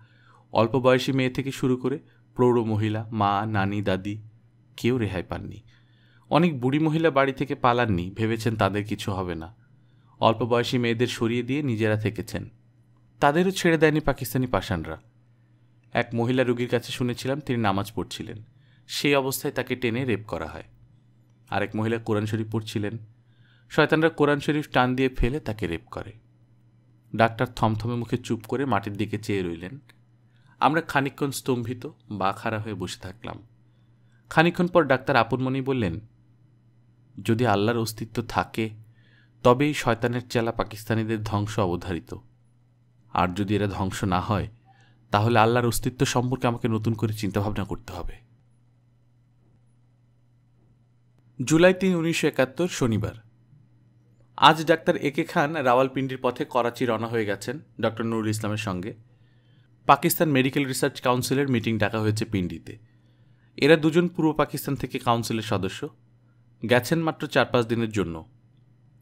অল্প বয়সী মেয়ে থেকে শুরু করে প্রৌঢ় মহিলা মা নানি দাদি কেউ রেহাই পাননি অনেক বুড়ি মহিলা বাড়ি থেকে পালাননি ভেবেছেন তাদের কিছু হবে না অল্প বয়সী মেয়েদের সরিয়ে দিয়ে নিজেরা থেকেছেন তাদেরও ছেড়ে দেয়নি পাকিস্তানি পাশানরা এক মহিলা রুগীর কাছে শুনেছিলাম তিনি নামাজ পড়ছিলেন সেই অবস্থায় তাকে টেনে রেপ করা হয় আরেক মহিলা কোরআন শরীফ পড়ছিলেন শয়তানরা কোরআন শরীফ টান দিয়ে ফেলে তাকে রেপ করে ডাক্তার থমথমে মুখে চুপ করে মাটির দিকে চেয়ে রইলেন আমরা খানিক্ষণ স্তম্ভিত বা খাড়া হয়ে বসে থাকলাম খানিক্ষণ পর ডাক্তার আপনমণি বললেন যদি আল্লাহর অস্তিত্ব থাকে তবেই শয়তানের চেলা পাকিস্তানিদের ধ্বংস অবধারিত আর যদি এরা ধ্বংস না হয় তাহলে আল্লাহর অস্তিত্ব সম্পর্কে আমাকে নতুন করে চিন্তাভাবনা করতে হবে জুলাই তিন উনিশশো একাত্তর শনিবার আজ ডাক্তার একে খান রাওয়ালপিন্ডির পথে করাচি রওনা হয়ে গেছেন ডক্টর নুরুল ইসলামের সঙ্গে পাকিস্তান মেডিকেল রিসার্চ কাউন্সিলের মিটিং ডাকা হয়েছে পিন্ডিতে এরা দুজন পূর্ব পাকিস্তান থেকে কাউন্সিলের সদস্য গেছেন মাত্র চার পাঁচ দিনের জন্য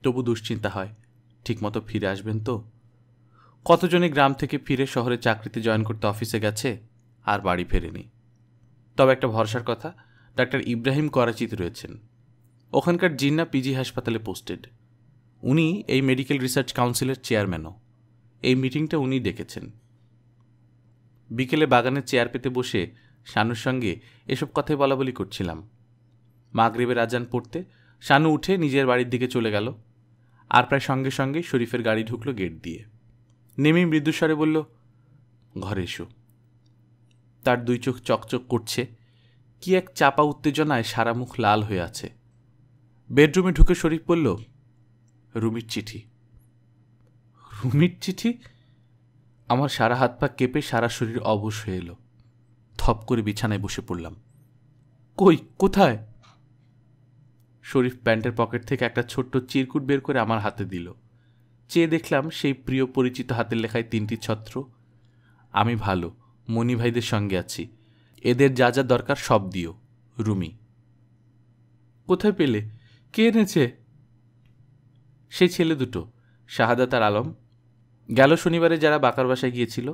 তবু দুশ্চিন্তা হয় ঠিকমতো ফিরে আসবেন তো কতজনে গ্রাম থেকে ফিরে শহরে চাকরিতে জয়েন করতে অফিসে গেছে আর বাড়ি ফেরেনি তবে একটা ভরসার কথা ডাক্তার ইব্রাহিম করাচিত রয়েছেন ওখানকার জিন্না পিজি হাসপাতালে পোস্টেড উনি এই মেডিকেল রিসার্চ কাউন্সিলের চেয়ারম্যানও এই মিটিংটা উনি ডেকেছেন বিকেলে বাগানের চেয়ার পেতে বসে শানুর সঙ্গে এসব কথাই বলা বলি করছিলাম মাগরীবের আজান পড়তে শানু উঠে নিজের বাড়ির দিকে চলে গেল আর প্রায় সঙ্গে সঙ্গে শরীফের গাড়ি ঢুকলো গেট দিয়ে নেমে মৃদুস্বরে বলল ঘরে এসো তার দুই চোখ চকচক করছে কি এক চাপা উত্তেজনায় সারা মুখ লাল হয়ে আছে বেডরুমে ঢুকে শরীফ বলল রুমির চিঠি রুমির চিঠি আমার সারা হাত পা কেঁপে সারা শরীর অবশ হয়ে এলো থপ করে বিছানায় বসে পড়লাম কই কোথায় শরীফ প্যান্টের পকেট থেকে একটা ছোট্ট চিরকুট বের করে আমার হাতে দিল চেয়ে দেখলাম সেই প্রিয় পরিচিত হাতের লেখায় তিনটি ছত্র আমি ভালো মণি ভাইদের সঙ্গে আছি এদের যা যা দরকার সব দিও রুমি কোথায় পেলে কে এনেছে সে ছেলে দুটো শাহাদাত আর আলম গেল শনিবারে যারা বাকার বাসায় গিয়েছিল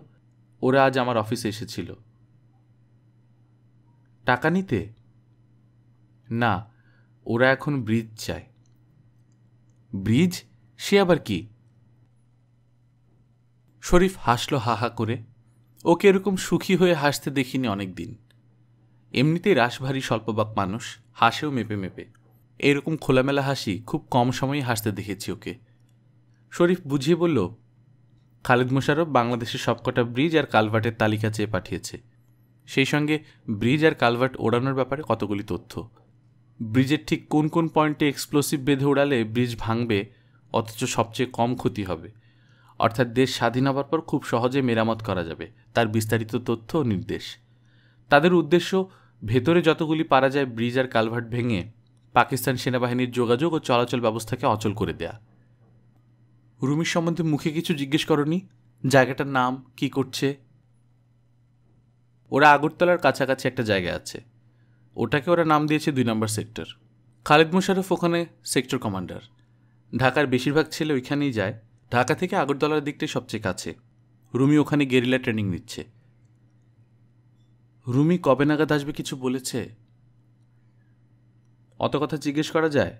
ওরা আজ আমার অফিসে এসেছিল টাকা নিতে না ওরা এখন ব্রিজ চায় ব্রিজ সে আবার কি শরীফ হাসল হাহা করে ওকে এরকম সুখী হয়ে হাসতে দেখিনি অনেক দিন এমনিতেই রাসভারী স্বল্পবাক মানুষ হাসেও মেপে মেপে এরকম খোলামেলা হাসি খুব কম সময়ই হাসতে দেখেছি ওকে শরীফ বুঝিয়ে বলল খালেদ মোশারফ বাংলাদেশের সবকটা ব্রিজ আর কালভার্টের তালিকা চেয়ে পাঠিয়েছে সেই সঙ্গে ব্রিজ আর কালভার্ট ওড়ানোর ব্যাপারে কতগুলি তথ্য ব্রিজের ঠিক কোন কোন পয়েন্টে এক্সপ্লোসিভ বেঁধে ওড়ালে ব্রিজ ভাঙবে অথচ সবচেয়ে কম ক্ষতি হবে অর্থাৎ দেশ স্বাধীন হবার পর খুব সহজে মেরামত করা যাবে তার বিস্তারিত তথ্য ও নির্দেশ তাদের উদ্দেশ্য ভেতরে যতগুলি পারা যায় ব্রিজ আর কালভার্ট ভেঙে পাকিস্তান সেনাবাহিনীর যোগাযোগ ও চলাচল ব্যবস্থাকে অচল করে দেয়া রুমির সম্বন্ধে মুখে কিছু জিজ্ঞেস করনি জায়গাটার নাম কি করছে ওরা আগরতলার কাছাকাছি একটা জায়গা আছে ওটাকে ওরা নাম দিয়েছে দুই নম্বর সেক্টর খালেদ মোশারফ ওখানে সেক্টর কমান্ডার ঢাকার বেশিরভাগ ছেলে ওইখানেই যায় ঢাকা থেকে আগরতলার দিকটাই সবচেয়ে কাছে রুমি ওখানে গেরিলা ট্রেনিং নিচ্ছে রুমি কবে নাগাদ আসবে কিছু বলেছে অত কথা জিজ্ঞেস করা যায়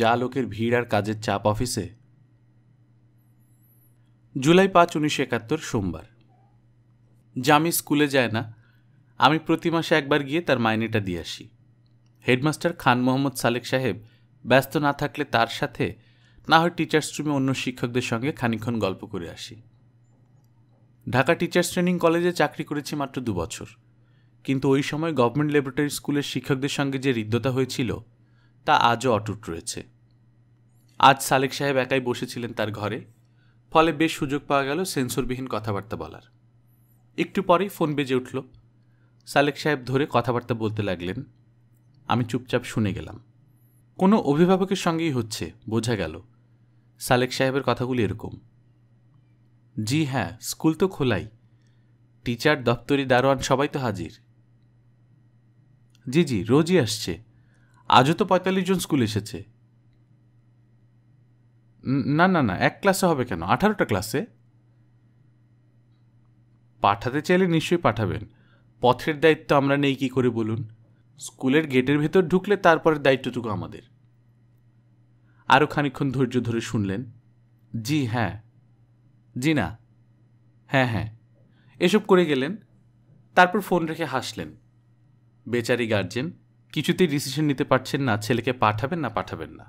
যা লোকের ভিড় আর কাজের চাপ অফিসে জুলাই পাঁচ উনিশশো একাত্তর সোমবার জামি স্কুলে যায় না আমি প্রতি মাসে একবার গিয়ে তার মাইনেটা দিয়ে আসি হেডমাস্টার খান মোহাম্মদ সালেক সাহেব ব্যস্ত না থাকলে তার সাথে না হয় টিচার্স রুমে অন্য শিক্ষকদের সঙ্গে খানিক্ষণ গল্প করে আসি ঢাকা টিচার্স ট্রেনিং কলেজে চাকরি করেছি মাত্র দু বছর কিন্তু ওই সময় গভর্নমেন্ট ল্যাবরেটরি স্কুলের শিক্ষকদের সঙ্গে যে হৃদ্যতা হয়েছিল তা আজও অটুট রয়েছে আজ সালেক সাহেব একাই বসেছিলেন তার ঘরে ফলে বেশ সুযোগ পাওয়া গেল সেন্সরবিহীন কথাবার্তা বলার একটু পরেই ফোন বেজে উঠল সালেক সাহেব ধরে কথাবার্তা বলতে লাগলেন আমি চুপচাপ শুনে গেলাম কোনো অভিভাবকের সঙ্গেই হচ্ছে বোঝা গেল সালেক সাহেবের কথাগুলি এরকম জি হ্যাঁ স্কুল তো খোলাই টিচার দপ্তরি দারোয়ান সবাই তো হাজির জি জি রোজই আসছে আজও তো পঁয়তাল্লিশ জন স্কুল এসেছে না না না এক ক্লাসে হবে কেন আঠারোটা ক্লাসে পাঠাতে চাইলে নিশ্চয়ই পাঠাবেন পথের দায়িত্ব আমরা নেই কি করে বলুন স্কুলের গেটের ভেতর ঢুকলে তারপরের দায়িত্বটুকু আমাদের আরও খানিক্ষণ ধৈর্য ধরে শুনলেন জি হ্যাঁ জি না হ্যাঁ হ্যাঁ এসব করে গেলেন তারপর ফোন রেখে হাসলেন বেচারি গার্জেন কিছুতেই ডিসিশন নিতে পারছেন না ছেলেকে পাঠাবেন না পাঠাবেন না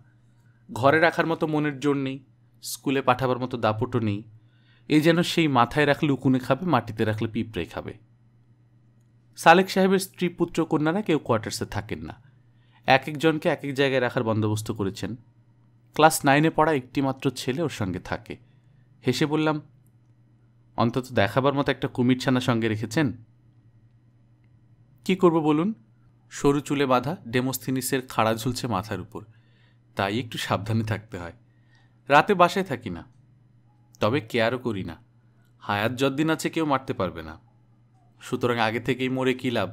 ঘরে রাখার মতো মনের জোর নেই স্কুলে পাঠাবার মতো দাপটও নেই এ যেন সেই মাথায় রাখলে উকুনে খাবে মাটিতে রাখলে পিঁপড়ে খাবে সালেক সাহেবের স্ত্রী পুত্র কন্যারা কেউ কোয়ার্টার্সে থাকেন না এক একজনকে এক এক জায়গায় রাখার বন্দোবস্ত করেছেন ক্লাস নাইনে পড়া একটি মাত্র ছেলে ওর সঙ্গে থাকে হেসে বললাম অন্তত দেখাবার মতো একটা কুমিরছানা সঙ্গে রেখেছেন কি করব বলুন সরু চুলে বাঁধা ডেমোস্থিনিসের খাড়া ঝুলছে মাথার উপর তাই একটু সাবধানে থাকতে হয় রাতে বাসায় থাকি না তবে কেয়ারও করি না হায়াত যদ্দিন আছে কেউ মারতে পারবে না সুতরাং আগে থেকেই মরে কী লাভ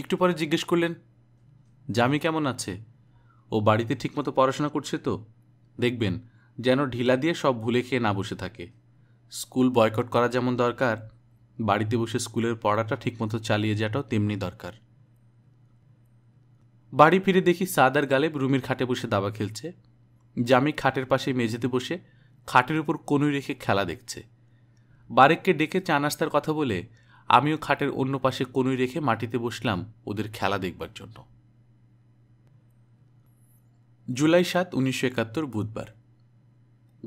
একটু পরে জিজ্ঞেস করলেন জামি কেমন আছে ও বাড়িতে ঠিকমতো পড়াশোনা করছে তো দেখবেন যেন ঢিলা দিয়ে সব ভুলে খেয়ে না বসে থাকে স্কুল বয়কট করা যেমন দরকার বাড়িতে বসে স্কুলের পড়াটা ঠিকমতো চালিয়ে যাওয়াটাও তেমনি দরকার বাড়ি ফিরে দেখি সাদার গালেব রুমির খাটে বসে দাবা খেলছে জামি খাটের পাশে মেঝেতে বসে খাটের উপর কনুই রেখে খেলা দেখছে বারেককে ডেকে চা নাস্তার কথা বলে আমিও খাটের অন্য পাশে কনুই রেখে মাটিতে বসলাম ওদের খেলা দেখবার জন্য জুলাই সাত উনিশশো একাত্তর বুধবার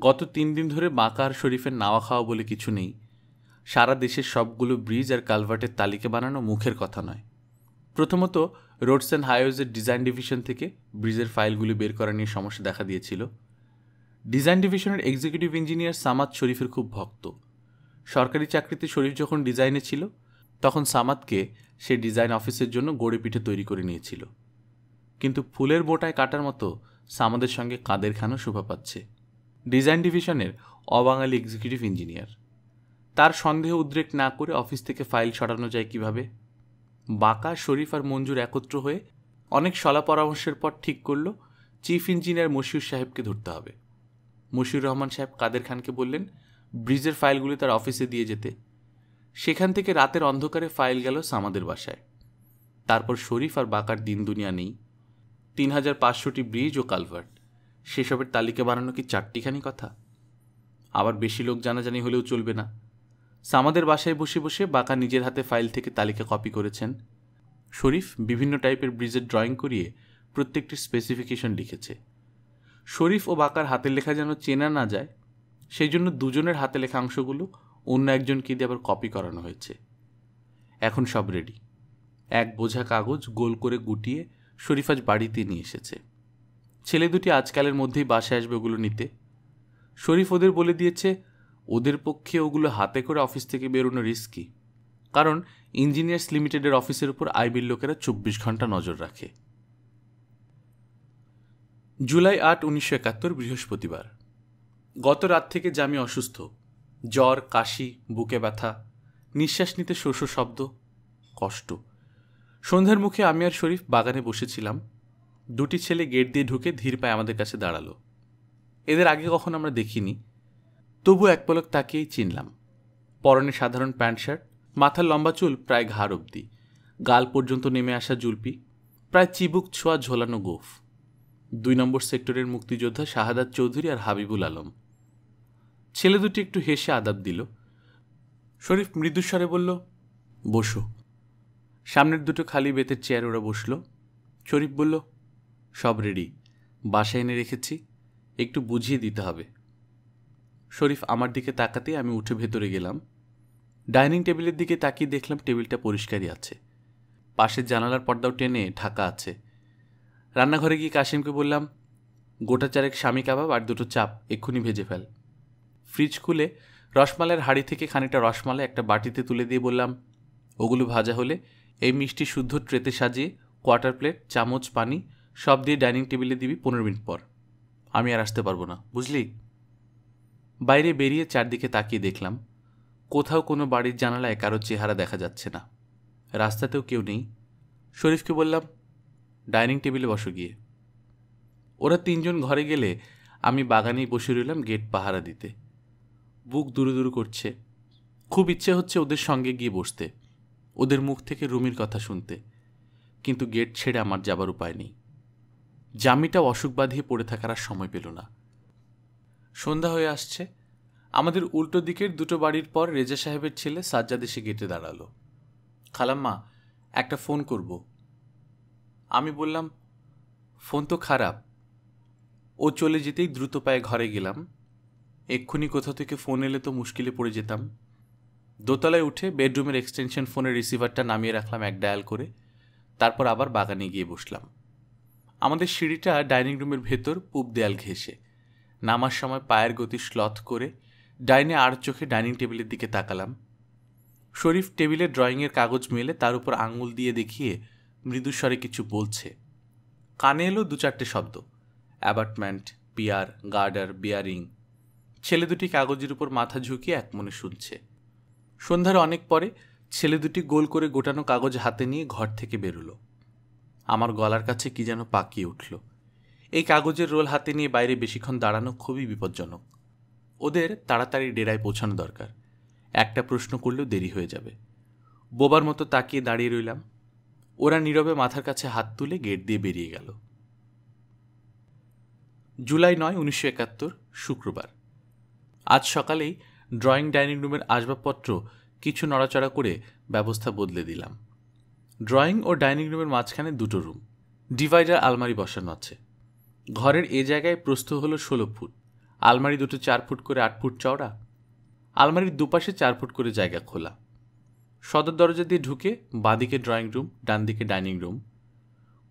গত তিন দিন ধরে বাঁকা আর শরীফের নাওয়া খাওয়া বলে কিছু নেই সারা দেশের সবগুলো ব্রিজ আর কালভার্টের তালিকা বানানো মুখের কথা নয় প্রথমত রোডস অ্যান্ড হাইওয়েজের ডিজাইন ডিভিশন থেকে ব্রিজের ফাইলগুলি বের করা নিয়ে সমস্যা দেখা দিয়েছিল ডিজাইন ডিভিশনের এক্সিকিউটিভ ইঞ্জিনিয়ার সামাদ শরীফের খুব ভক্ত সরকারি চাকরিতে শরীফ যখন ডিজাইনে ছিল তখন সামাদকে সে ডিজাইন অফিসের জন্য গড়ে পিঠে তৈরি করে নিয়েছিল কিন্তু ফুলের বোটায় কাটার মতো সামাদের সঙ্গে কাদের খানও শোভা পাচ্ছে ডিজাইন ডিভিশনের অবাঙালি এক্সিকিউটিভ ইঞ্জিনিয়ার তার সন্দেহ উদ্রেক না করে অফিস থেকে ফাইল সরানো যায় কিভাবে বাঁকা শরীফ আর মঞ্জুর একত্র হয়ে অনেক সলা পরামর্শের পর ঠিক করল চিফ ইঞ্জিনিয়ার মশিউর সাহেবকে ধরতে হবে মশিউর রহমান সাহেব কাদের খানকে বললেন ব্রিজের ফাইলগুলি তার অফিসে দিয়ে যেতে সেখান থেকে রাতের অন্ধকারে ফাইল গেল সামাদের বাসায় তারপর শরীফ আর বাঁকার দিন দুনিয়া নেই তিন হাজার পাঁচশোটি ব্রিজ ও কালভার্ট সেসবের তালিকা বানানো কি চারটিখানি কথা আবার বেশি লোক জানাজানি হলেও চলবে না সামাদের বাসায় বসে বসে বাঁকা নিজের হাতে ফাইল থেকে তালিকা কপি করেছেন শরীফ বিভিন্ন টাইপের ব্রিজের ড্রয়িং করিয়ে প্রত্যেকটির স্পেসিফিকেশন লিখেছে শরীফ ও বাঁকার হাতের লেখা যেন চেনা না যায় সেই জন্য দুজনের হাতে লেখা অংশগুলো অন্য একজনকে দিয়ে আবার কপি করানো হয়েছে এখন সব রেডি এক বোঝা কাগজ গোল করে গুটিয়ে শরীফ আজ বাড়িতে নিয়ে এসেছে ছেলে দুটি আজকালের মধ্যেই বাসায় আসবে ওগুলো নিতে শরীফ ওদের বলে দিয়েছে ওদের পক্ষে ওগুলো হাতে করে অফিস থেকে বেরোনো রিস্কি কারণ ইঞ্জিনিয়ার্স লিমিটেডের অফিসের উপর আইবির লোকেরা চব্বিশ ঘন্টা নজর রাখে জুলাই আট উনিশশো একাত্তর বৃহস্পতিবার গত রাত থেকে যে আমি অসুস্থ জ্বর কাশি বুকে ব্যথা নিঃশ্বাস নিতে শোষ শব্দ কষ্ট সন্ধ্যার মুখে আমি আর শরীফ বাগানে বসেছিলাম দুটি ছেলে গেট দিয়ে ঢুকে ধীর পায়ে আমাদের কাছে দাঁড়ালো এদের আগে কখন আমরা দেখিনি তবু এক পলক তাকিয়েই চিনলাম পরনে সাধারণ প্যান্ট শার্ট মাথার লম্বা চুল প্রায় ঘাড় অবধি গাল পর্যন্ত নেমে আসা জুলপি প্রায় চিবুক ছোঁয়া ঝোলানো গোফ দুই নম্বর সেক্টরের মুক্তিযোদ্ধা শাহাদাত চৌধুরী আর হাবিবুল আলম ছেলে দুটি একটু হেসে আদাব দিল শরীফ মৃদুস্বরে বলল বসো সামনের দুটো খালি বেতের চেয়ার ওরা বসল শরীফ বলল সব রেডি বাসায় এনে রেখেছি একটু বুঝিয়ে দিতে হবে শরীফ আমার দিকে তাকাতে আমি উঠে ভেতরে গেলাম ডাইনিং টেবিলের দিকে তাকিয়ে দেখলাম টেবিলটা পরিষ্কারই আছে পাশের জানালার পর্দাও টেনে ঢাকা আছে রান্নাঘরে গিয়ে কাশিমকে বললাম গোটা চারেক স্বামী কাবাব আর দুটো চাপ এক্ষুনি ভেজে ফেল ফ্রিজ খুলে রসমালের হাড়ি থেকে খানিকটা রসমালা একটা বাটিতে তুলে দিয়ে বললাম ওগুলো ভাজা হলে এই মিষ্টি শুদ্ধ ট্রেতে সাজিয়ে কোয়ার্টার প্লেট চামচ পানি সব দিয়ে ডাইনিং টেবিলে দিবি পনেরো মিনিট পর আমি আর আসতে পারবো না বুঝলি বাইরে বেরিয়ে চারদিকে তাকিয়ে দেখলাম কোথাও কোনো বাড়ির জানালায় কারো চেহারা দেখা যাচ্ছে না রাস্তাতেও কেউ নেই শরীফকে বললাম ডাইনিং টেবিলে বসো গিয়ে ওরা তিনজন ঘরে গেলে আমি বাগানেই বসে রইলাম গেট পাহারা দিতে বুক দূরে দূরে করছে খুব ইচ্ছে হচ্ছে ওদের সঙ্গে গিয়ে বসতে ওদের মুখ থেকে রুমির কথা শুনতে কিন্তু গেট ছেড়ে আমার যাবার উপায় নেই জামিটা অসুখ বাঁধিয়ে পড়ে থাকার আর সময় পেল না সন্ধ্যা হয়ে আসছে আমাদের উল্টো দিকের দুটো বাড়ির পর রেজা সাহেবের ছেলে সাজ্জাদ এসে গেটে দাঁড়ালো খালাম্মা একটা ফোন করব আমি বললাম ফোন তো খারাপ ও চলে যেতেই দ্রুত পায়ে ঘরে গেলাম এক্ষুনি কোথাও থেকে ফোন এলে তো মুশকিলে পড়ে যেতাম দোতলায় উঠে বেডরুমের এক্সটেনশন ফোনের রিসিভারটা নামিয়ে রাখলাম এক ডায়াল করে তারপর আবার বাগানে গিয়ে বসলাম আমাদের সিঁড়িটা ডাইনিং রুমের ভেতর পূব দেয়াল ঘেঁষে নামার সময় পায়ের গতি শ্লথ করে ডাইনে আর চোখে ডাইনিং টেবিলের দিকে তাকালাম শরীফ টেবিলে ড্রয়িংয়ের কাগজ মেলে তার উপর আঙুল দিয়ে দেখিয়ে মৃদুস্বরে কিছু বলছে কানে এলো দু চারটে শব্দ অ্যাপার্টমেন্ট পিয়ার গার্ডার বিয়ারিং ছেলে দুটি কাগজের উপর মাথা ঝুঁকিয়ে একমনে শুনছে সন্ধ্যার অনেক পরে ছেলে দুটি গোল করে গোটানো কাগজ হাতে নিয়ে ঘর থেকে বেরুলো আমার গলার কাছে কি যেন পাকিয়ে উঠল এই কাগজের রোল হাতে নিয়ে বাইরে বেশিক্ষণ দাঁড়ানো খুবই বিপজ্জনক ওদের তাড়াতাড়ি ডেরায় পৌঁছানো দরকার একটা প্রশ্ন করলেও দেরি হয়ে যাবে বোবার মতো তাকিয়ে দাঁড়িয়ে রইলাম ওরা নীরবে মাথার কাছে হাত তুলে গেট দিয়ে বেরিয়ে গেল জুলাই নয় উনিশশো একাত্তর শুক্রবার আজ সকালেই ড্রয়িং ডাইনিং রুমের আসবাবপত্র কিছু নড়াচড়া করে ব্যবস্থা বদলে দিলাম ড্রয়িং ও ডাইনিং রুমের মাঝখানে দুটো রুম ডিভাইডার আলমারি বসানো আছে ঘরের এ জায়গায় প্রস্থ হলো ষোলো ফুট আলমারি দুটো চার ফুট করে আট ফুট চওড়া আলমারির দুপাশে চার ফুট করে জায়গা খোলা সদর দরজা দিয়ে ঢুকে বাঁদিকে ড্রয়িং রুম ডান দিকে ডাইনিং রুম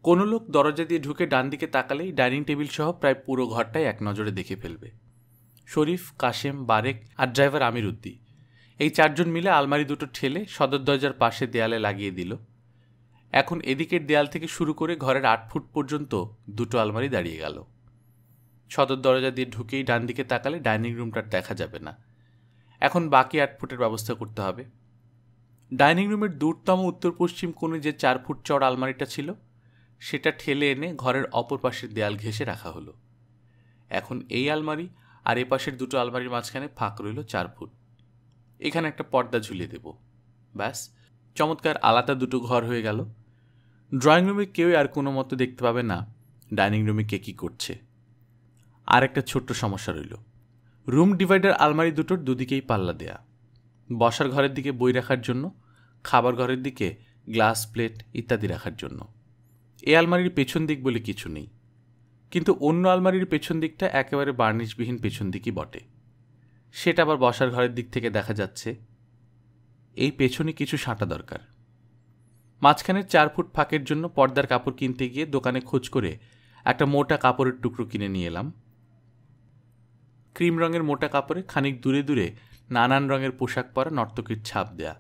কোনো লোক দরজা দিয়ে ঢুকে ডান দিকে তাকালেই ডাইনিং টেবিল সহ প্রায় পুরো ঘরটাই এক নজরে দেখে ফেলবে শরীফ কাশেম বারেক আর ড্রাইভার আমির উদ্দি এই চারজন মিলে আলমারি দুটো ঠেলে সদর দরজার পাশে দেয়ালে লাগিয়ে দিল এখন এদিকের দেয়াল থেকে শুরু করে ঘরের আট ফুট পর্যন্ত দুটো আলমারি দাঁড়িয়ে গেল সদর দরজা দিয়ে ঢুকেই ডান দিকে তাকালে ডাইনিং রুমটা দেখা যাবে না এখন বাকি আট ফুটের ব্যবস্থা করতে হবে ডাইনিং রুমের দূরতম উত্তর পশ্চিম কোণে যে চার ফুট চড় আলমারিটা ছিল সেটা ঠেলে এনে ঘরের অপর পাশের দেয়াল ঘেঁষে রাখা হলো এখন এই আলমারি আর এ পাশের দুটো আলমারির মাঝখানে ফাঁক রইল চার ফুট এখানে একটা পর্দা ঝুলিয়ে দেব ব্যাস চমৎকার আলাদা দুটো ঘর হয়ে গেল ড্রয়িং রুমে কেউই আর কোনো মতো দেখতে পাবে না ডাইনিং রুমে কে কী করছে আর একটা ছোট্ট সমস্যা রইল রুম ডিভাইডার আলমারি দুটোর দুদিকেই পাল্লা দেয়া বসার ঘরের দিকে বই রাখার জন্য খাবার ঘরের দিকে গ্লাস প্লেট ইত্যাদি রাখার জন্য এ আলমারির পেছন দিক বলে কিছু নেই কিন্তু অন্য আলমারির পেছন দিকটা একেবারে বার্নিশবিহীন পেছন দিকই বটে সেটা আবার বসার ঘরের দিক থেকে দেখা যাচ্ছে এই পেছনে কিছু সাঁটা দরকার মাঝখানের চার ফুট ফাঁকের জন্য পর্দার কাপড় কিনতে গিয়ে দোকানে খোঁজ করে একটা মোটা কাপড়ের টুকরো কিনে নিয়ে এলাম ক্রিম রঙের মোটা কাপড়ে খানিক দূরে দূরে নানান রঙের পোশাক পরা নর্তকীর ছাপ দেয়া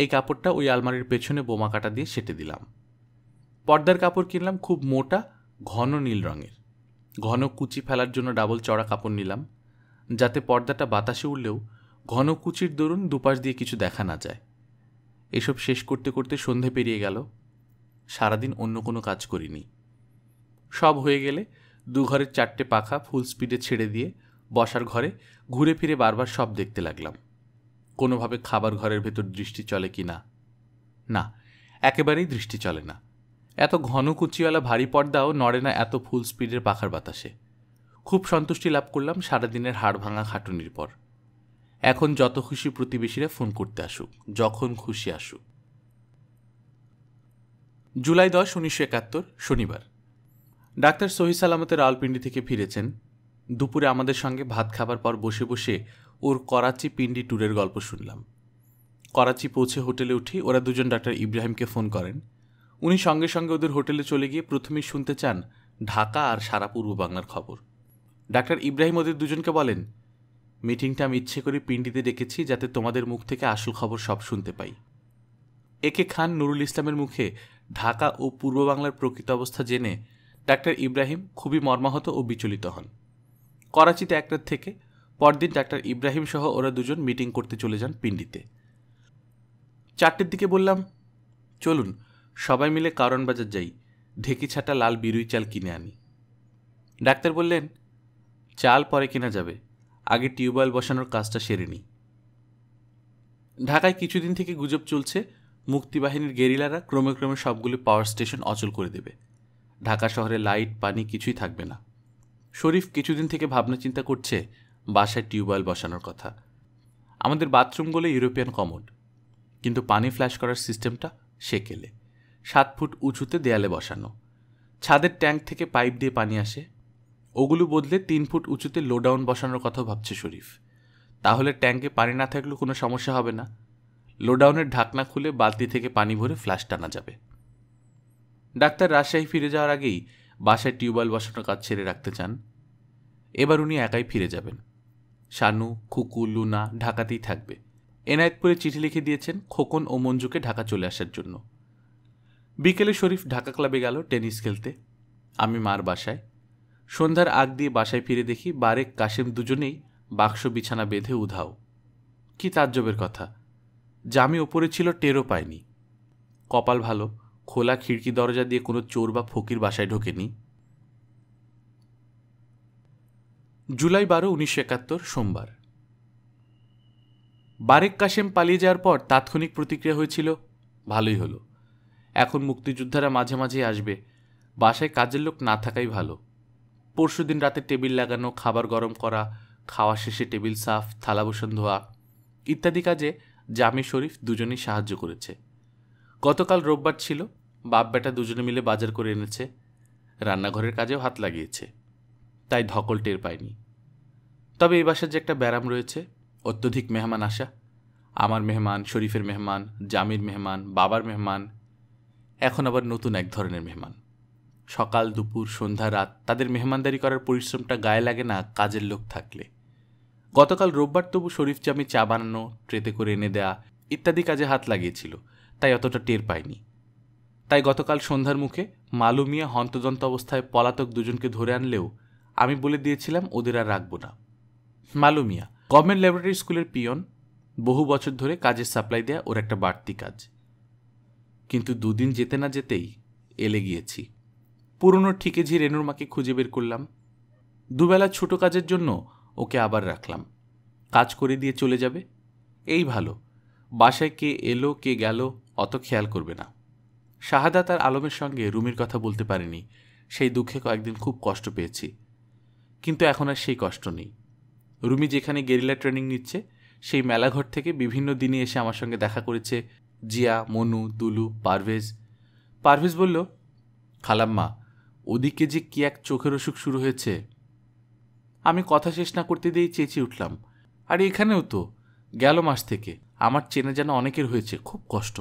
এই কাপড়টা ওই আলমারির পেছনে বোমা কাটা দিয়ে সেটে দিলাম পর্দার কাপড় কিনলাম খুব মোটা ঘন নীল রঙের ঘন কুচি ফেলার জন্য ডাবল চড়া কাপড় নিলাম যাতে পর্দাটা বাতাসে উঠলেও ঘন কুচির দরুন দুপাশ দিয়ে কিছু দেখা না যায় এসব শেষ করতে করতে সন্ধে পেরিয়ে গেল সারাদিন অন্য কোনো কাজ করিনি সব হয়ে গেলে দু ঘরের চারটে পাখা ফুল স্পিডে ছেড়ে দিয়ে বসার ঘরে ঘুরে ফিরে বারবার সব দেখতে লাগলাম কোনোভাবে খাবার ঘরের ভেতর দৃষ্টি চলে কি না না একেবারেই দৃষ্টি চলে না এত ঘন কুচিওয়ালা ভারী পর্দাও নড়ে না এত ফুল স্পিডের পাখার বাতাসে খুব সন্তুষ্টি লাভ করলাম সারাদিনের হাড় ভাঙা খাটুনির পর এখন যত খুশি প্রতিবেশীরা ফোন করতে আসুক যখন খুশি আসুক জুলাই দশ উনিশশো একাত্তর শনিবার ডাক্তার সহি সালামতের আলপিন্ডি থেকে ফিরেছেন দুপুরে আমাদের সঙ্গে ভাত খাবার পর বসে বসে ওর করাচি পিন্ডি ট্যুরের গল্প শুনলাম করাচি পৌঁছে হোটেলে উঠি ওরা দুজন ডাক্তার ইব্রাহিমকে ফোন করেন উনি সঙ্গে সঙ্গে ওদের হোটেলে চলে গিয়ে প্রথমেই শুনতে চান ঢাকা আর সারা পূর্ব বাংলার খবর ডাক্তার ইব্রাহিম ওদের দুজনকে বলেন মিটিংটা আমি ইচ্ছে করে পিন্ডিতে ডেকেছি যাতে তোমাদের মুখ থেকে আসল খবর সব শুনতে পাই একে খান নুরুল ইসলামের মুখে ঢাকা ও পূর্ব বাংলার প্রকৃত অবস্থা জেনে ডাক্তার ইব্রাহিম খুবই মর্মাহত ও বিচলিত হন করাচিতে এক থেকে পরদিন ডাক্তার ইব্রাহিম সহ ওরা দুজন মিটিং করতে চলে যান পিন্ডিতে চারটের দিকে বললাম চলুন সবাই মিলে কারণ বাজার যাই ঢেকি ছাটা লাল বিরুই চাল কিনে আনি ডাক্তার বললেন চাল পরে কেনা যাবে আগে টিউবওয়েল বসানোর কাজটা সেরে নিই ঢাকায় কিছুদিন থেকে গুজব চলছে মুক্তিবাহিনীর গেরিলারা ক্রমে ক্রমে সবগুলি পাওয়ার স্টেশন অচল করে দেবে ঢাকা শহরে লাইট পানি কিছুই থাকবে না শরীফ কিছুদিন থেকে ভাবনা চিন্তা করছে বাসায় টিউবওয়েল বসানোর কথা আমাদের বাথরুমগুলো ইউরোপিয়ান কমোড কিন্তু পানি ফ্ল্যাশ করার সিস্টেমটা সেকেলে সাত ফুট উঁচুতে দেয়ালে বসানো ছাদের ট্যাঙ্ক থেকে পাইপ দিয়ে পানি আসে ওগুলো বদলে তিন ফুট উঁচুতে লোডাউন বসানোর কথা ভাবছে শরীফ তাহলে ট্যাঙ্কে পানি না থাকলেও কোনো সমস্যা হবে না লোডাউনের ঢাকনা খুলে বালতি থেকে পানি ভরে ফ্ল্যাশ টানা যাবে ডাক্তার রাজশাহী ফিরে যাওয়ার আগেই বাসায় টিউবওয়েল বসানোর কাজ ছেড়ে রাখতে চান এবার উনি একাই ফিরে যাবেন শানু খুকু লুনা ঢাকাতেই থাকবে করে চিঠি লিখে দিয়েছেন খোকন ও মঞ্জুকে ঢাকা চলে আসার জন্য বিকেলে শরীফ ঢাকা ক্লাবে গেল টেনিস খেলতে আমি মার বাসায় সন্ধ্যার আগ দিয়ে বাসায় ফিরে দেখি বারেক কাশেম দুজনেই বাক্স বিছানা বেঁধে উধাও কি তাজ্জবের কথা জামি ওপরে ছিল টেরও পায়নি কপাল ভালো খোলা খিড়কি দরজা দিয়ে কোনো চোর বা ফকির বাসায় ঢোকেনি জুলাই বারো উনিশশো একাত্তর সোমবার বারেক কাশেম পালিয়ে যাওয়ার পর তাৎক্ষণিক প্রতিক্রিয়া হয়েছিল ভালোই হলো এখন মুক্তিযোদ্ধারা মাঝে মাঝেই আসবে বাসায় কাজের লোক না থাকাই ভালো পরশু দিন রাতে টেবিল লাগানো খাবার গরম করা খাওয়া শেষে টেবিল সাফ থালা বসন ধোয়া ইত্যাদি কাজে জামি শরীফ দুজনেই সাহায্য করেছে গতকাল রোববার ছিল বাপ বেটা দুজনে মিলে বাজার করে এনেছে রান্নাঘরের কাজেও হাত লাগিয়েছে তাই ধকল টের পায়নি তবে এই বাসার যে একটা ব্যারাম রয়েছে অত্যধিক মেহমান আসা আমার মেহমান শরীফের মেহমান জামির মেহমান বাবার মেহমান এখন আবার নতুন এক ধরনের মেহমান সকাল দুপুর সন্ধ্যা রাত তাদের মেহমানদারি করার পরিশ্রমটা গায়ে লাগে না কাজের লোক থাকলে গতকাল রোববার তবু শরীফ জামি চা বানানো ট্রেতে করে এনে দেয়া ইত্যাদি কাজে হাত লাগিয়েছিল তাই অতটা টের পায়নি তাই গতকাল সন্ধ্যার মুখে মালুমিয়া হন্তদন্ত অবস্থায় পলাতক দুজনকে ধরে আনলেও আমি বলে দিয়েছিলাম ওদের আর রাখবো না মালুমিয়া গভর্নমেন্ট ল্যাবরেটরি স্কুলের পিয়ন বহু বছর ধরে কাজের সাপ্লাই দেয়া ওর একটা বাড়তি কাজ কিন্তু দুদিন যেতে না যেতেই এলে গিয়েছি পুরনো ঠিকে ঝি রেনুর মাকে খুঁজে বের করলাম দুবেলা ছোট কাজের জন্য ওকে আবার রাখলাম কাজ করে দিয়ে চলে যাবে এই ভালো বাসায় কে এলো কে গেল অত খেয়াল করবে না শাহাদা তার আলমের সঙ্গে রুমির কথা বলতে পারেনি সেই দুঃখে কয়েকদিন খুব কষ্ট পেয়েছি কিন্তু এখন আর সেই কষ্ট নেই রুমি যেখানে গেরিলা ট্রেনিং নিচ্ছে সেই মেলাঘর থেকে বিভিন্ন দিনে এসে আমার সঙ্গে দেখা করেছে জিয়া মনু দুলু পারভেজ পারভেজ বলল খালাম্মা ওদিকে যে কি এক চোখের অসুখ শুরু হয়েছে আমি কথা শেষ না করতে দিয়েই চেঁচিয়ে উঠলাম আর এখানেও তো গেল মাস থেকে আমার চেনা জানা অনেকের হয়েছে খুব কষ্ট